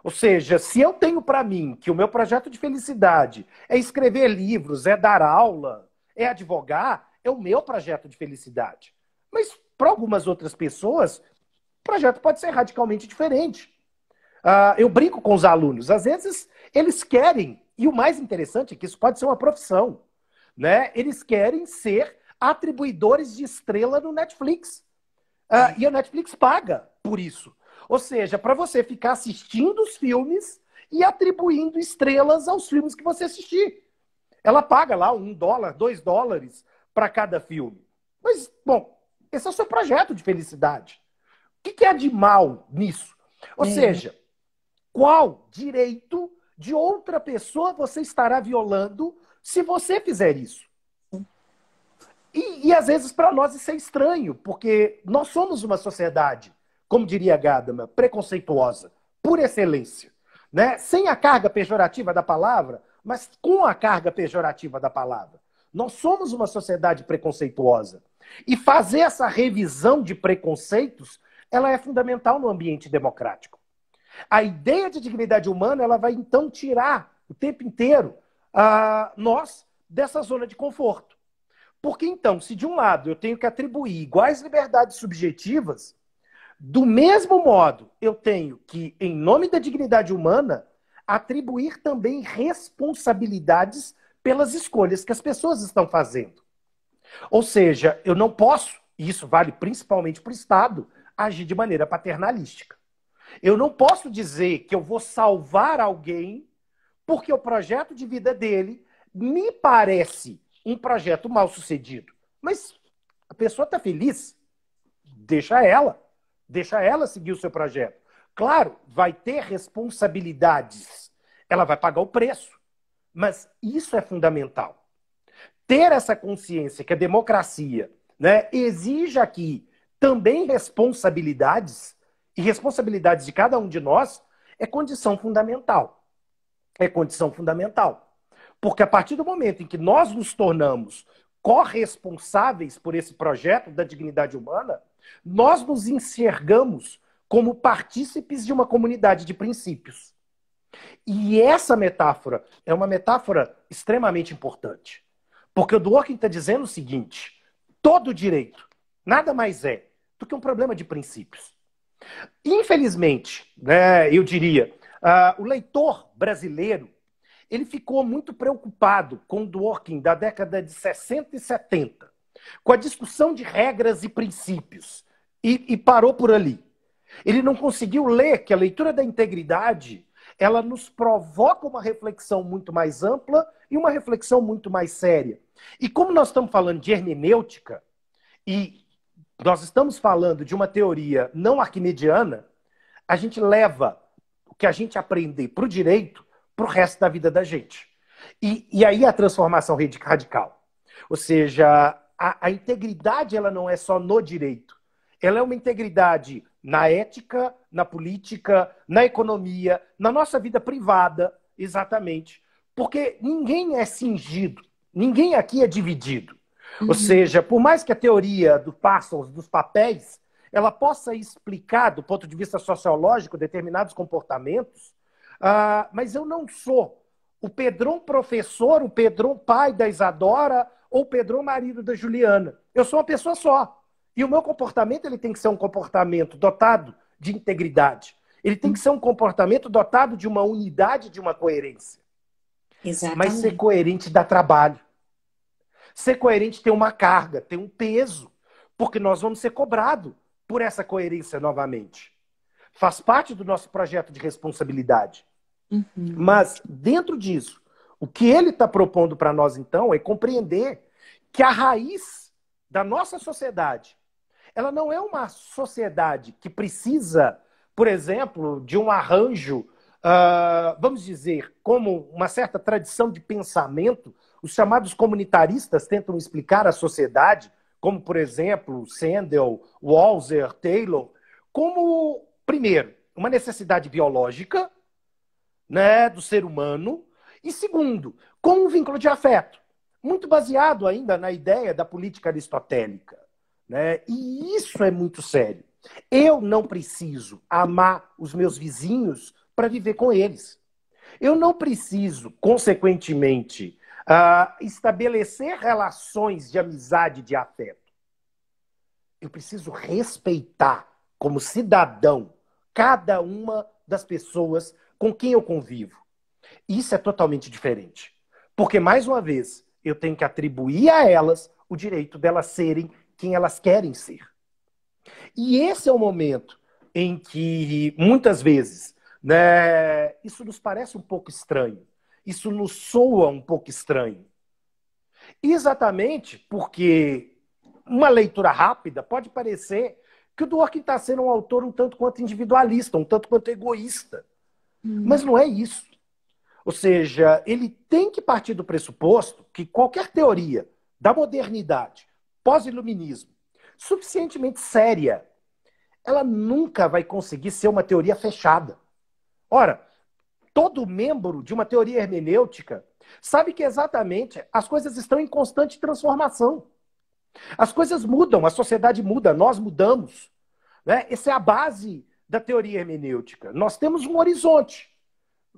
Speaker 2: Ou seja, se eu tenho para mim que o meu projeto de felicidade é escrever livros, é dar aula, é advogar, é o meu projeto de felicidade. Mas para algumas outras pessoas, projeto pode ser radicalmente diferente. Uh, eu brinco com os alunos. Às vezes, eles querem, e o mais interessante é que isso pode ser uma profissão, né? Eles querem ser atribuidores de estrela no Netflix. Uh, e o Netflix paga por isso. Ou seja, para você ficar assistindo os filmes e atribuindo estrelas aos filmes que você assistir. Ela paga lá um dólar, dois dólares para cada filme. Mas, bom, esse é o seu projeto de felicidade que, que há é de mal nisso? Ou é. seja, qual direito de outra pessoa você estará violando se você fizer isso? E, e às vezes para nós isso é estranho, porque nós somos uma sociedade, como diria Gadamer, preconceituosa, por excelência. Né? Sem a carga pejorativa da palavra, mas com a carga pejorativa da palavra. Nós somos uma sociedade preconceituosa. E fazer essa revisão de preconceitos ela é fundamental no ambiente democrático. A ideia de dignidade humana ela vai então tirar o tempo inteiro a ah, nós dessa zona de conforto. Porque então, se de um lado eu tenho que atribuir iguais liberdades subjetivas, do mesmo modo eu tenho que, em nome da dignidade humana, atribuir também responsabilidades pelas escolhas que as pessoas estão fazendo. Ou seja, eu não posso, e isso vale principalmente para o Estado, agir de maneira paternalística. Eu não posso dizer que eu vou salvar alguém porque o projeto de vida dele me parece um projeto mal sucedido. Mas a pessoa está feliz, deixa ela, deixa ela seguir o seu projeto. Claro, vai ter responsabilidades, ela vai pagar o preço, mas isso é fundamental. Ter essa consciência que a democracia né, exige aqui também responsabilidades, e responsabilidades de cada um de nós, é condição fundamental. É condição fundamental. Porque a partir do momento em que nós nos tornamos corresponsáveis por esse projeto da dignidade humana, nós nos enxergamos como partícipes de uma comunidade de princípios. E essa metáfora é uma metáfora extremamente importante. Porque o Dworkin está dizendo o seguinte: todo direito nada mais é do que um problema de princípios. Infelizmente, né, eu diria, uh, o leitor brasileiro ele ficou muito preocupado com o Dworkin da década de 60 e 70, com a discussão de regras e princípios, e, e parou por ali. Ele não conseguiu ler que a leitura da integridade ela nos provoca uma reflexão muito mais ampla e uma reflexão muito mais séria. E como nós estamos falando de hermenêutica e nós estamos falando de uma teoria não arquimediana, a gente leva o que a gente aprender para o direito para o resto da vida da gente. E, e aí a transformação radical. Ou seja, a, a integridade ela não é só no direito. Ela é uma integridade na ética, na política, na economia, na nossa vida privada, exatamente. Porque ninguém é cingido, ninguém aqui é dividido. Uhum. Ou seja, por mais que a teoria do Parsons, dos papéis, ela possa explicar, do ponto de vista sociológico, determinados comportamentos, uh, mas eu não sou o Pedrão professor, o Pedrão pai da Isadora ou o Pedrão marido da Juliana. Eu sou uma pessoa só. E o meu comportamento ele tem que ser um comportamento dotado de integridade. Ele tem que ser um comportamento dotado de uma unidade, de uma coerência. Exatamente. Mas ser coerente dá trabalho. Ser coerente tem uma carga, tem um peso, porque nós vamos ser cobrados por essa coerência novamente. Faz parte do nosso projeto de responsabilidade. Uhum. Mas, dentro disso, o que ele está propondo para nós, então, é compreender que a raiz da nossa sociedade, ela não é uma sociedade que precisa, por exemplo, de um arranjo, uh, vamos dizer, como uma certa tradição de pensamento os chamados comunitaristas tentam explicar à sociedade, como por exemplo Sandel, Walzer, Taylor, como, primeiro, uma necessidade biológica né, do ser humano, e segundo, com um vínculo de afeto, muito baseado ainda na ideia da política aristotélica. Né? E isso é muito sério. Eu não preciso amar os meus vizinhos para viver com eles. Eu não preciso, consequentemente, Uh, estabelecer relações de amizade, de afeto. Eu preciso respeitar, como cidadão, cada uma das pessoas com quem eu convivo. Isso é totalmente diferente. Porque, mais uma vez, eu tenho que atribuir a elas o direito delas serem quem elas querem ser. E esse é o momento em que, muitas vezes, né, isso nos parece um pouco estranho isso nos soa um pouco estranho. Exatamente porque uma leitura rápida pode parecer que o Dworkin está sendo um autor um tanto quanto individualista, um tanto quanto egoísta. Hum. Mas não é isso. Ou seja, ele tem que partir do pressuposto que qualquer teoria da modernidade, pós-iluminismo, suficientemente séria, ela nunca vai conseguir ser uma teoria fechada. Ora, todo membro de uma teoria hermenêutica sabe que exatamente as coisas estão em constante transformação. As coisas mudam, a sociedade muda, nós mudamos. Né? Essa é a base da teoria hermenêutica. Nós temos um horizonte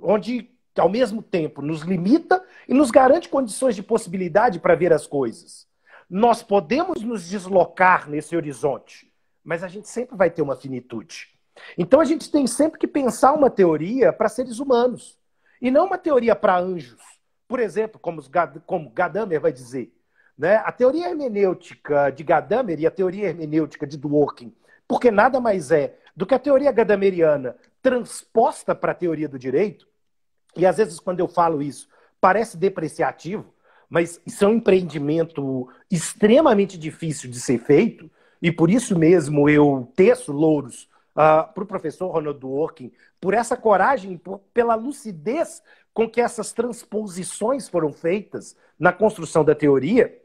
Speaker 2: onde, ao mesmo tempo, nos limita e nos garante condições de possibilidade para ver as coisas. Nós podemos nos deslocar nesse horizonte, mas a gente sempre vai ter uma finitude. Então a gente tem sempre que pensar uma teoria para seres humanos e não uma teoria para anjos. Por exemplo, como, Gad, como Gadamer vai dizer, né? a teoria hermenêutica de Gadamer e a teoria hermenêutica de Dworkin, porque nada mais é do que a teoria gadameriana transposta para a teoria do direito, e às vezes quando eu falo isso parece depreciativo, mas isso é um empreendimento extremamente difícil de ser feito, e por isso mesmo eu teço louros uh, ah, para o professor Ronald Dworkin por essa coragem, por, pela lucidez com que essas transposições foram feitas na construção da teoria,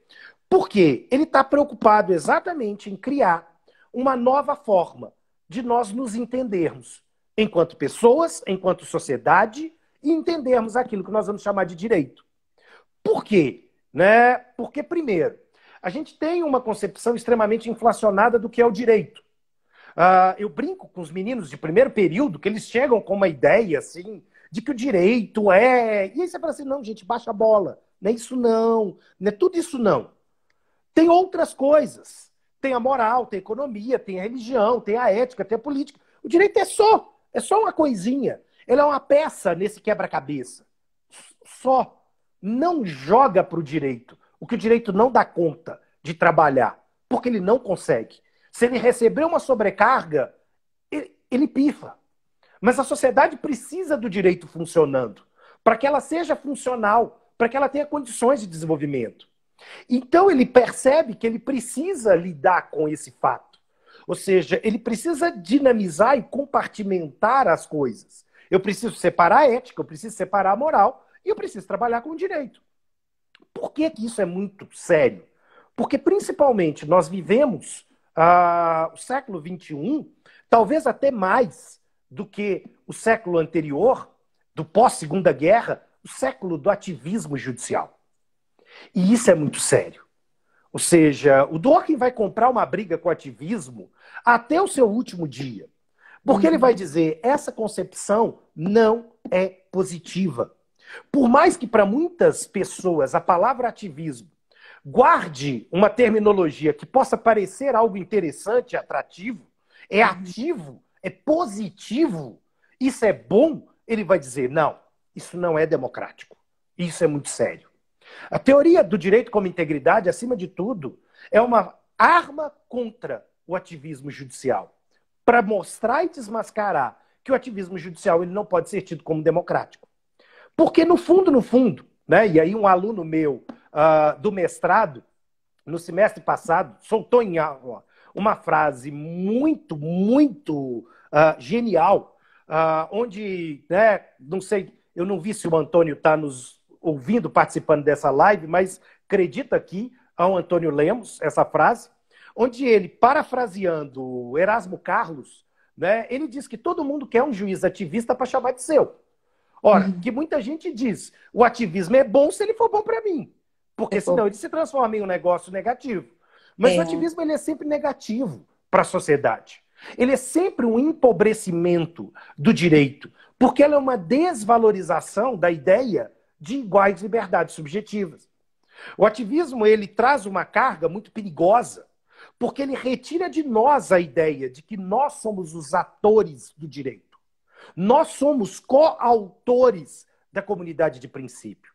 Speaker 2: porque ele está preocupado exatamente em criar uma nova forma de nós nos entendermos enquanto pessoas, enquanto sociedade, e entendermos aquilo que nós vamos chamar de direito. Por quê? Né? Porque, primeiro, a gente tem uma concepção extremamente inflacionada do que é o direito. Uh, eu brinco com os meninos de primeiro período que eles chegam com uma ideia assim de que o direito é. E aí você fala assim: não, gente, baixa a bola. Não é isso, não. Não é tudo isso, não. Tem outras coisas. Tem a moral, tem a economia, tem a religião, tem a ética, tem a política. O direito é só. É só uma coisinha. Ele é uma peça nesse quebra-cabeça. Só. Não joga para o direito o que o direito não dá conta de trabalhar, porque ele não consegue. Se ele receber uma sobrecarga, ele, ele pifa. Mas a sociedade precisa do direito funcionando para que ela seja funcional, para que ela tenha condições de desenvolvimento. Então ele percebe que ele precisa lidar com esse fato. Ou seja, ele precisa dinamizar e compartimentar as coisas. Eu preciso separar a ética, eu preciso separar a moral e eu preciso trabalhar com o direito. Por que, que isso é muito sério? Porque, principalmente, nós vivemos ah, o século XXI, talvez até mais do que o século anterior, do pós-segunda guerra, o século do ativismo judicial. E isso é muito sério. Ou seja, o Dworkin vai comprar uma briga com o ativismo até o seu último dia. Porque ele uhum. vai dizer: essa concepção não é positiva. Por mais que para muitas pessoas a palavra ativismo Guarde uma terminologia que possa parecer algo interessante, atrativo, é uhum. ativo, é positivo, isso é bom. Ele vai dizer: não, isso não é democrático, isso é muito sério. A teoria do direito como integridade, acima de tudo, é uma arma contra o ativismo judicial para mostrar e desmascarar que o ativismo judicial ele não pode ser tido como democrático. Porque, no fundo, no fundo, né, e aí um aluno meu uh, do mestrado, no semestre passado, soltou em aula uma frase muito, muito uh, genial, uh, onde, né, não sei, eu não vi se o Antônio está nos ouvindo, participando dessa live, mas acredita aqui ao Antônio Lemos essa frase, onde ele, parafraseando Erasmo Carlos, né, ele diz que todo mundo quer um juiz ativista para chamar de seu. Ora, uhum. que muita gente diz, o ativismo é bom se ele for bom para mim. Porque é senão ele se transforma em um negócio negativo. Mas é. o ativismo ele é sempre negativo para a sociedade. Ele é sempre um empobrecimento do direito, porque ela é uma desvalorização da ideia de iguais liberdades subjetivas. O ativismo ele traz uma carga muito perigosa, porque ele retira de nós a ideia de que nós somos os atores do direito. Nós somos coautores da comunidade de princípio.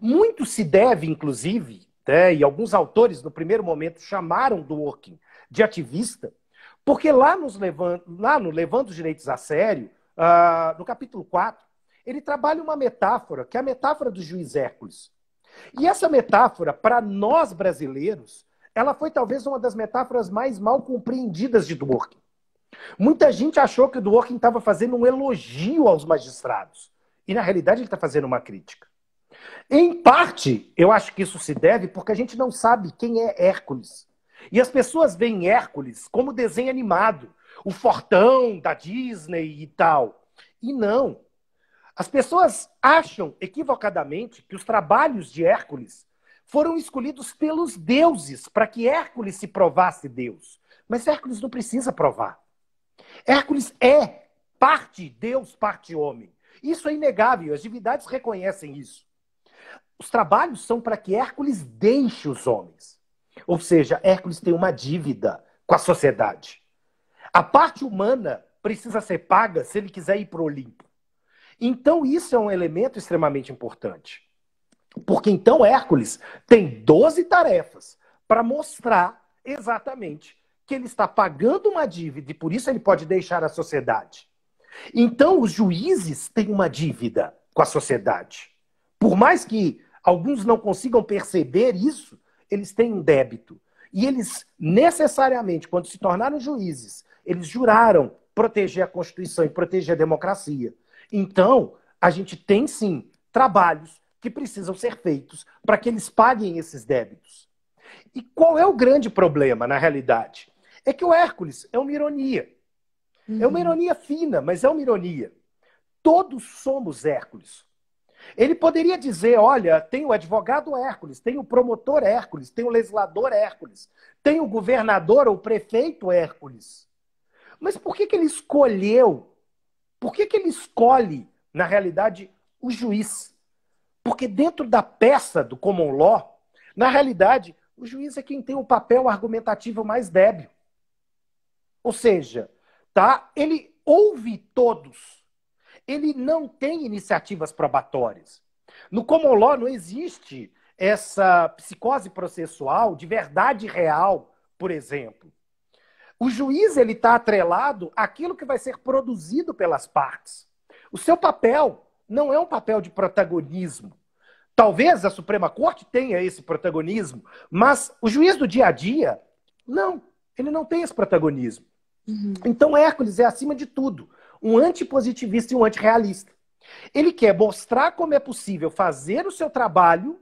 Speaker 2: Muito se deve, inclusive, né, e alguns autores no primeiro momento chamaram Dworkin de ativista, porque lá, nos levando, lá no Levando os Direitos a Sério, uh, no capítulo 4, ele trabalha uma metáfora, que é a metáfora do juiz Hércules. E essa metáfora, para nós brasileiros, ela foi talvez uma das metáforas mais mal compreendidas de Dworkin. Muita gente achou que o Dworkin estava fazendo um elogio aos magistrados. E, na realidade, ele está fazendo uma crítica. Em parte, eu acho que isso se deve porque a gente não sabe quem é Hércules. E as pessoas veem Hércules como desenho animado, o fortão da Disney e tal. E não. As pessoas acham equivocadamente que os trabalhos de Hércules foram escolhidos pelos deuses para que Hércules se provasse Deus. Mas Hércules não precisa provar. Hércules é parte Deus, parte homem. Isso é inegável, as divindades reconhecem isso. Os trabalhos são para que Hércules deixe os homens. Ou seja, Hércules tem uma dívida com a sociedade. A parte humana precisa ser paga se ele quiser ir para o Olimpo. Então, isso é um elemento extremamente importante. Porque então Hércules tem 12 tarefas para mostrar exatamente que ele está pagando uma dívida e por isso ele pode deixar a sociedade. Então, os juízes têm uma dívida com a sociedade. Por mais que alguns não consigam perceber isso, eles têm um débito. E eles, necessariamente, quando se tornaram juízes, eles juraram proteger a Constituição e proteger a democracia. Então, a gente tem sim trabalhos que precisam ser feitos para que eles paguem esses débitos. E qual é o grande problema, na realidade? É que o Hércules é uma ironia. Uhum. É uma uhum. ironia fina, mas é uma ironia. Todos somos Hércules. Ele poderia dizer: olha, tem o advogado Hércules, tem o promotor Hércules, tem o legislador Hércules, tem o governador ou prefeito Hércules. Mas por que, que ele escolheu? Por que, que ele escolhe, na realidade, o juiz? Porque dentro da peça do common law, na realidade, o juiz é quem tem o papel argumentativo mais débil. Ou seja, tá? ele ouve todos ele não tem iniciativas probatórias. No common law não existe essa psicose processual de verdade real, por exemplo. O juiz ele está atrelado àquilo que vai ser produzido pelas partes. O seu papel não é um papel de protagonismo. Talvez a Suprema Corte tenha esse protagonismo, mas o juiz do dia a dia, não, ele não tem esse protagonismo. Uhum. Então Hércules é acima de tudo um antipositivista e um antirrealista. Ele quer mostrar como é possível fazer o seu trabalho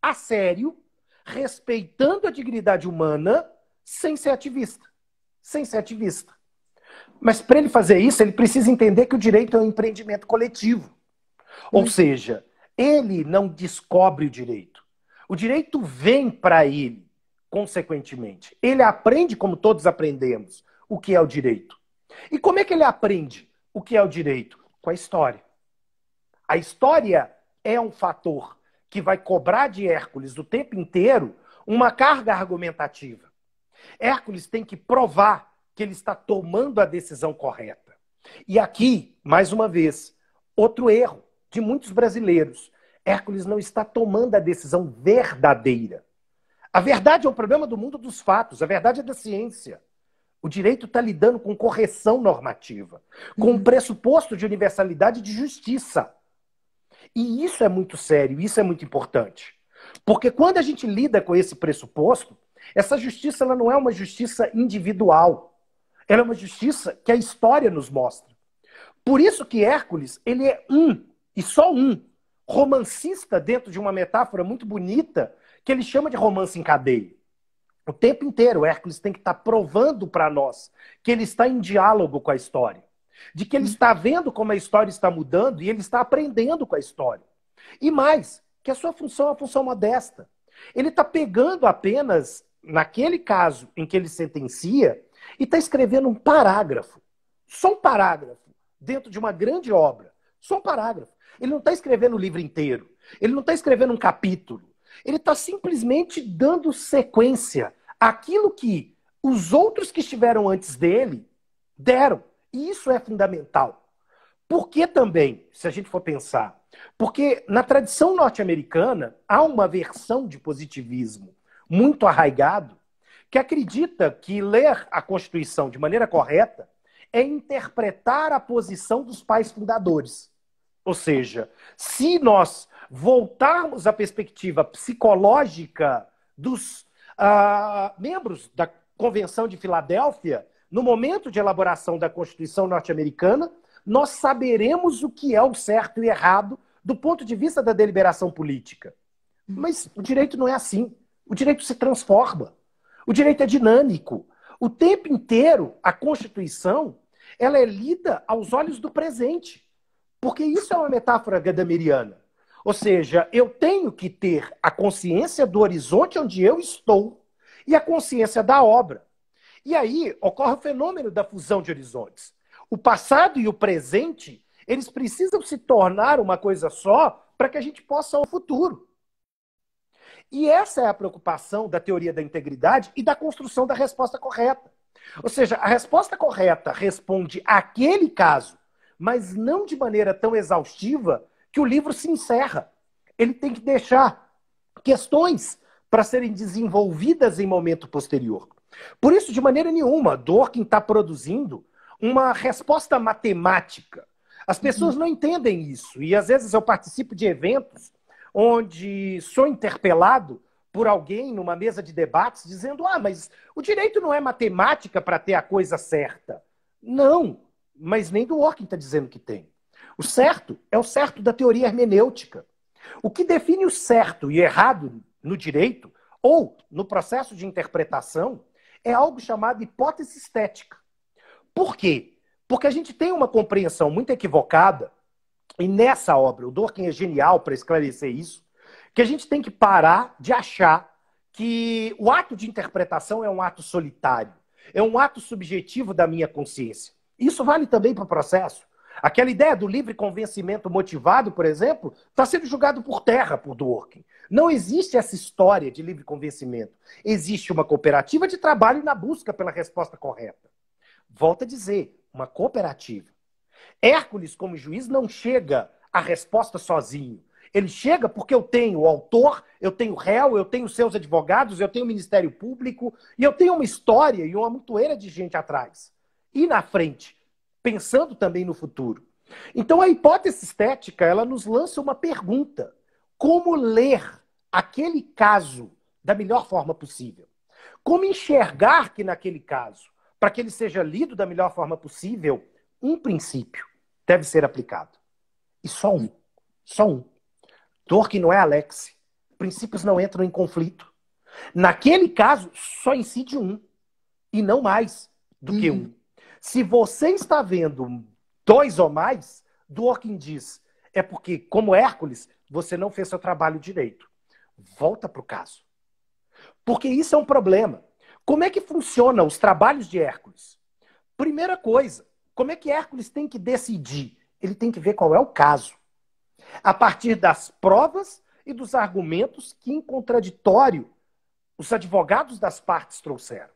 Speaker 2: a sério, respeitando a dignidade humana, sem ser ativista. Sem ser ativista. Mas para ele fazer isso, ele precisa entender que o direito é um empreendimento coletivo. Ou uhum. seja, ele não descobre o direito. O direito vem para ele, consequentemente. Ele aprende como todos aprendemos o que é o direito. E como é que ele aprende? o que é o direito? Com a história. A história é um fator que vai cobrar de Hércules o tempo inteiro uma carga argumentativa. Hércules tem que provar que ele está tomando a decisão correta. E aqui, mais uma vez, outro erro de muitos brasileiros. Hércules não está tomando a decisão verdadeira. A verdade é um problema do mundo dos fatos, a verdade é da ciência. O direito está lidando com correção normativa, com um uhum. pressuposto de universalidade de justiça. E isso é muito sério, isso é muito importante. Porque quando a gente lida com esse pressuposto, essa justiça ela não é uma justiça individual. Ela é uma justiça que a história nos mostra. Por isso que Hércules, ele é um, e só um, romancista dentro de uma metáfora muito bonita que ele chama de romance em cadeia. O tempo inteiro, Hércules tem que estar tá provando para nós que ele está em diálogo com a história. De que ele está vendo como a história está mudando e ele está aprendendo com a história. E mais, que a sua função é uma função modesta. Ele está pegando apenas, naquele caso em que ele sentencia, e está escrevendo um parágrafo. Só um parágrafo, dentro de uma grande obra. Só um parágrafo. Ele não está escrevendo o livro inteiro. Ele não está escrevendo um capítulo. Ele está simplesmente dando sequência àquilo que os outros que estiveram antes dele deram. E isso é fundamental. Por que também, se a gente for pensar? Porque na tradição norte-americana há uma versão de positivismo muito arraigado que acredita que ler a Constituição de maneira correta é interpretar a posição dos pais fundadores. Ou seja, se nós voltarmos à perspectiva psicológica dos uh, membros da Convenção de Filadélfia, no momento de elaboração da Constituição norte-americana, nós saberemos o que é o certo e errado do ponto de vista da deliberação política. Mas o direito não é assim. O direito se transforma. O direito é dinâmico. O tempo inteiro, a Constituição, ela é lida aos olhos do presente. Porque isso é uma metáfora gadameriana. Ou seja, eu tenho que ter a consciência do horizonte onde eu estou e a consciência da obra. E aí ocorre o fenômeno da fusão de horizontes. O passado e o presente, eles precisam se tornar uma coisa só para que a gente possa ao futuro. E essa é a preocupação da teoria da integridade e da construção da resposta correta. Ou seja, a resposta correta responde àquele caso, mas não de maneira tão exaustiva que o livro se encerra. Ele tem que deixar questões para serem desenvolvidas em momento posterior. Por isso, de maneira nenhuma, Dworkin está produzindo uma resposta matemática. As pessoas não entendem isso. E às vezes eu participo de eventos onde sou interpelado por alguém numa mesa de debates dizendo: ah, mas o direito não é matemática para ter a coisa certa. Não, mas nem Dworkin está dizendo que tem. O certo é o certo da teoria hermenêutica. O que define o certo e errado no direito ou no processo de interpretação é algo chamado hipótese estética. Por quê? Porque a gente tem uma compreensão muito equivocada, e nessa obra, o Dworkin é genial para esclarecer isso, que a gente tem que parar de achar que o ato de interpretação é um ato solitário, é um ato subjetivo da minha consciência. Isso vale também para o processo. Aquela ideia do livre convencimento motivado, por exemplo, está sendo julgado por terra por Dworkin. Não existe essa história de livre convencimento. Existe uma cooperativa de trabalho na busca pela resposta correta. Volto a dizer, uma cooperativa. Hércules, como juiz, não chega à resposta sozinho. Ele chega porque eu tenho o autor, eu tenho o réu, eu tenho seus advogados, eu tenho o Ministério Público e eu tenho uma história e uma montoeira de gente atrás e na frente pensando também no futuro. Então a hipótese estética, ela nos lança uma pergunta: como ler aquele caso da melhor forma possível? Como enxergar que naquele caso, para que ele seja lido da melhor forma possível, um princípio deve ser aplicado. E só um. Só um. Tolkien não é Alex. Princípios não entram em conflito. Naquele caso, só incide um. E não mais do que uhum. um. Se você está vendo dois ou mais, Dworkin diz, é porque, como Hércules, você não fez seu trabalho direito. Volta para o caso. Porque isso é um problema. Como é que funcionam os trabalhos de Hércules? Primeira coisa, como é que Hércules tem que decidir? Ele tem que ver qual é o caso. A partir das provas e dos argumentos que, em contraditório, os advogados das partes trouxeram.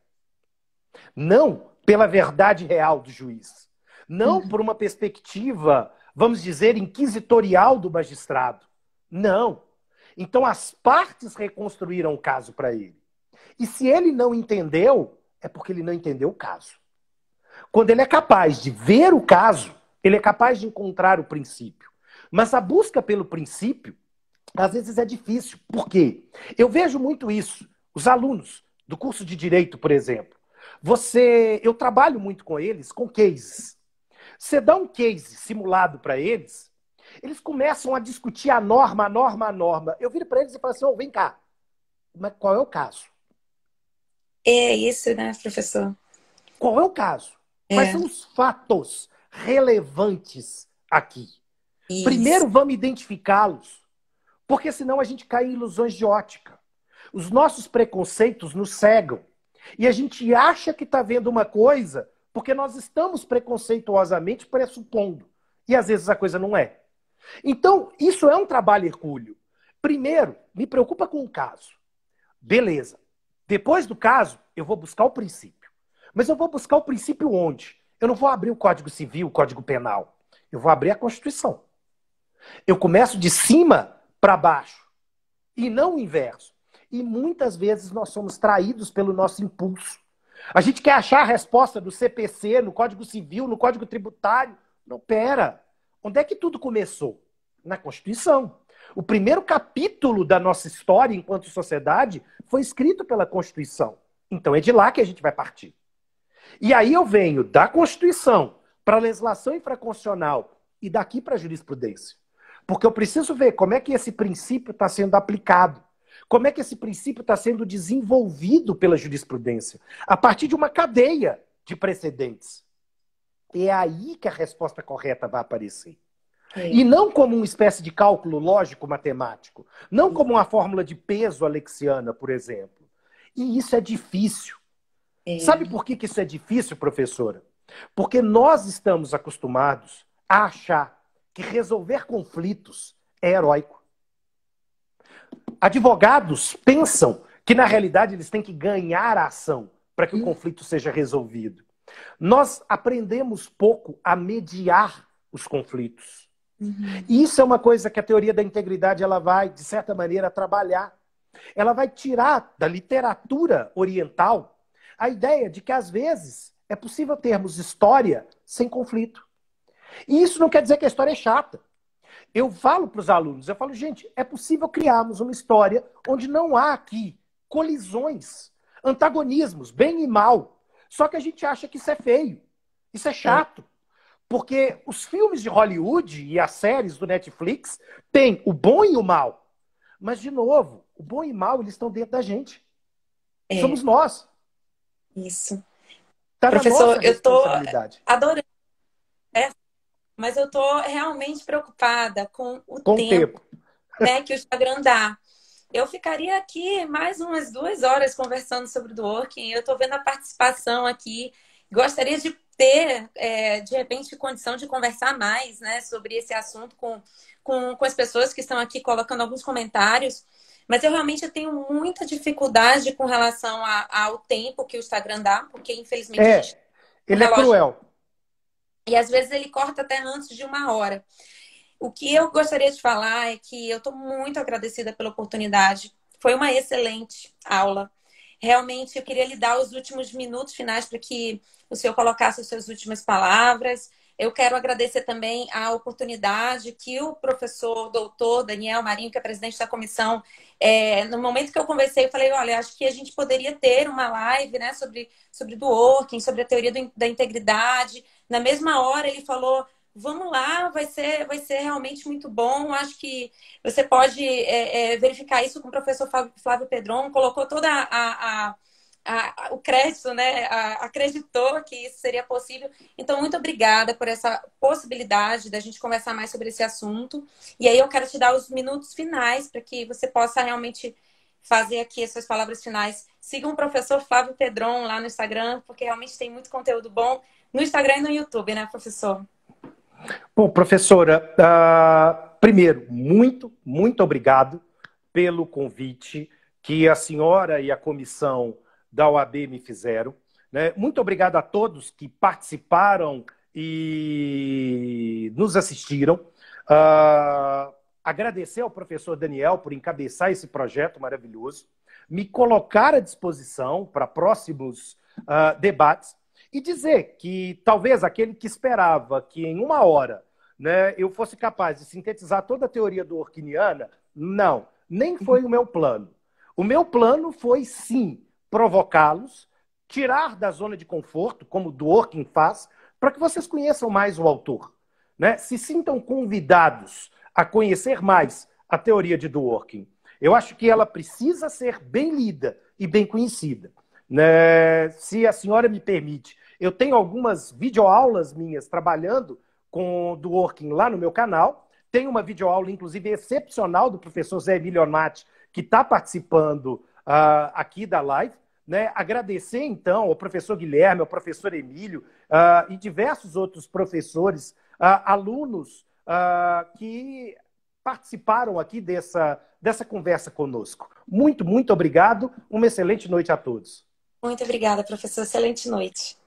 Speaker 2: Não pela verdade real do juiz. Não uhum. por uma perspectiva, vamos dizer, inquisitorial do magistrado. Não. Então as partes reconstruíram o caso para ele. E se ele não entendeu, é porque ele não entendeu o caso. Quando ele é capaz de ver o caso, ele é capaz de encontrar o princípio. Mas a busca pelo princípio, às vezes, é difícil. Por quê? Eu vejo muito isso. Os alunos do curso de direito, por exemplo, você, eu trabalho muito com eles com cases. Você dá um case simulado para eles, eles começam a discutir a norma, a norma, a norma. Eu viro para eles e falo assim: oh, vem cá, mas qual é o caso? É isso, né, professor? Qual é o caso? É. Quais são os fatos relevantes aqui? Isso. Primeiro, vamos identificá-los, porque senão a gente cai em ilusões de ótica. Os nossos preconceitos nos cegam. E a gente acha que está vendo uma coisa porque nós estamos preconceituosamente pressupondo. E às vezes a coisa não é. Então, isso é um trabalho hercúleo. Primeiro, me preocupa com o caso. Beleza. Depois do caso, eu vou buscar o princípio. Mas eu vou buscar o princípio onde? Eu não vou abrir o Código Civil, o Código Penal. Eu vou abrir a Constituição. Eu começo de cima para baixo e não o inverso. E muitas vezes nós somos traídos pelo nosso impulso. A gente quer achar a resposta do CPC, no Código Civil, no Código Tributário. Não, pera. Onde é que tudo começou? Na Constituição. O primeiro capítulo da nossa história enquanto sociedade foi escrito pela Constituição. Então é de lá que a gente vai partir. E aí eu venho da Constituição para a legislação infraconstitucional e daqui para a jurisprudência. Porque eu preciso ver como é que esse princípio está sendo aplicado. Como é que esse princípio está sendo desenvolvido pela jurisprudência? A partir de uma cadeia de precedentes. É aí que a resposta correta vai aparecer. É. E não como uma espécie de cálculo lógico-matemático. Não como uma fórmula de peso alexiana, por exemplo. E isso é difícil. É. Sabe por que, que isso é difícil, professora? Porque nós estamos acostumados a achar que resolver conflitos é heróico advogados pensam que, na realidade, eles têm que ganhar a ação para que o hum. conflito seja resolvido. Nós aprendemos pouco a mediar os conflitos. Uhum. E isso é uma coisa que a teoria da integridade ela vai, de certa maneira, trabalhar. Ela vai tirar da literatura oriental a ideia de que, às vezes, é possível termos história sem conflito. E isso não quer dizer que a história é chata. Eu falo para os alunos, eu falo, gente, é possível criarmos uma história onde não há aqui colisões, antagonismos, bem e mal. Só que a gente acha que isso é feio, isso é, é. chato. É. Porque os filmes de Hollywood e as séries do Netflix têm o bom e o mal. Mas, de novo, o bom e o mal eles estão
Speaker 1: dentro da gente. É. Somos nós. Isso.
Speaker 2: Tá Professor, eu estou
Speaker 1: adorando mas eu tô realmente preocupada com o com tempo, tempo. Né, que o Instagram dá. Eu ficaria aqui mais umas duas horas conversando sobre o Dworking. Eu estou vendo a participação aqui. Gostaria de ter, é, de repente, condição de conversar mais né, sobre esse assunto com, com, com as pessoas que estão aqui colocando alguns comentários. Mas eu realmente tenho muita dificuldade com relação a, ao tempo que o Instagram dá, porque infelizmente.
Speaker 2: É, ele é cruel.
Speaker 1: E às vezes ele corta até antes de uma hora. O que eu gostaria de falar é que eu estou muito agradecida pela oportunidade. Foi uma excelente aula. Realmente, eu queria lhe dar os últimos minutos finais para que o senhor colocasse as suas últimas palavras. Eu quero agradecer também a oportunidade que o professor doutor Daniel Marinho, que é presidente da comissão, é, no momento que eu conversei, eu falei, olha, acho que a gente poderia ter uma live né, sobre, sobre do working, sobre a teoria do, da integridade, na mesma hora ele falou: vamos lá, vai ser, vai ser realmente muito bom. Acho que você pode é, é, verificar isso com o professor Flávio Pedron, colocou toda a, a, a, o crédito, né? acreditou que isso seria possível. Então, muito obrigada por essa possibilidade da gente conversar mais sobre esse assunto. E aí eu quero te dar os minutos finais para que você possa realmente fazer aqui as suas palavras finais. Siga o professor Flávio Pedron lá no Instagram, porque realmente tem muito conteúdo bom no Instagram e no YouTube, né, professor?
Speaker 2: Bom, professora, uh, primeiro, muito, muito obrigado pelo convite que a senhora e a comissão da OAB me fizeram. Né? Muito obrigado a todos que participaram e nos assistiram. Uh, agradecer ao professor Daniel por encabeçar esse projeto maravilhoso, me colocar à disposição para próximos uh, debates. E dizer que talvez aquele que esperava que em uma hora né, eu fosse capaz de sintetizar toda a teoria do Orkiniana, não, nem foi o meu plano. O meu plano foi sim provocá-los, tirar da zona de conforto, como o Dworkin faz, para que vocês conheçam mais o autor. Né? Se sintam convidados a conhecer mais a teoria de Dworkin. Eu acho que ela precisa ser bem lida e bem conhecida. Né? Se a senhora me permite, eu tenho algumas videoaulas minhas trabalhando com do Working lá no meu canal. Tem uma videoaula, inclusive, excepcional do professor Zé Milionati, que está participando uh, aqui da live. Né? Agradecer, então, ao professor Guilherme, ao professor Emílio uh, e diversos outros professores, uh, alunos que participaram aqui dessa, dessa conversa conosco. Muito, muito obrigado. Uma excelente noite a todos.
Speaker 1: Muito obrigada, professor. Excelente noite.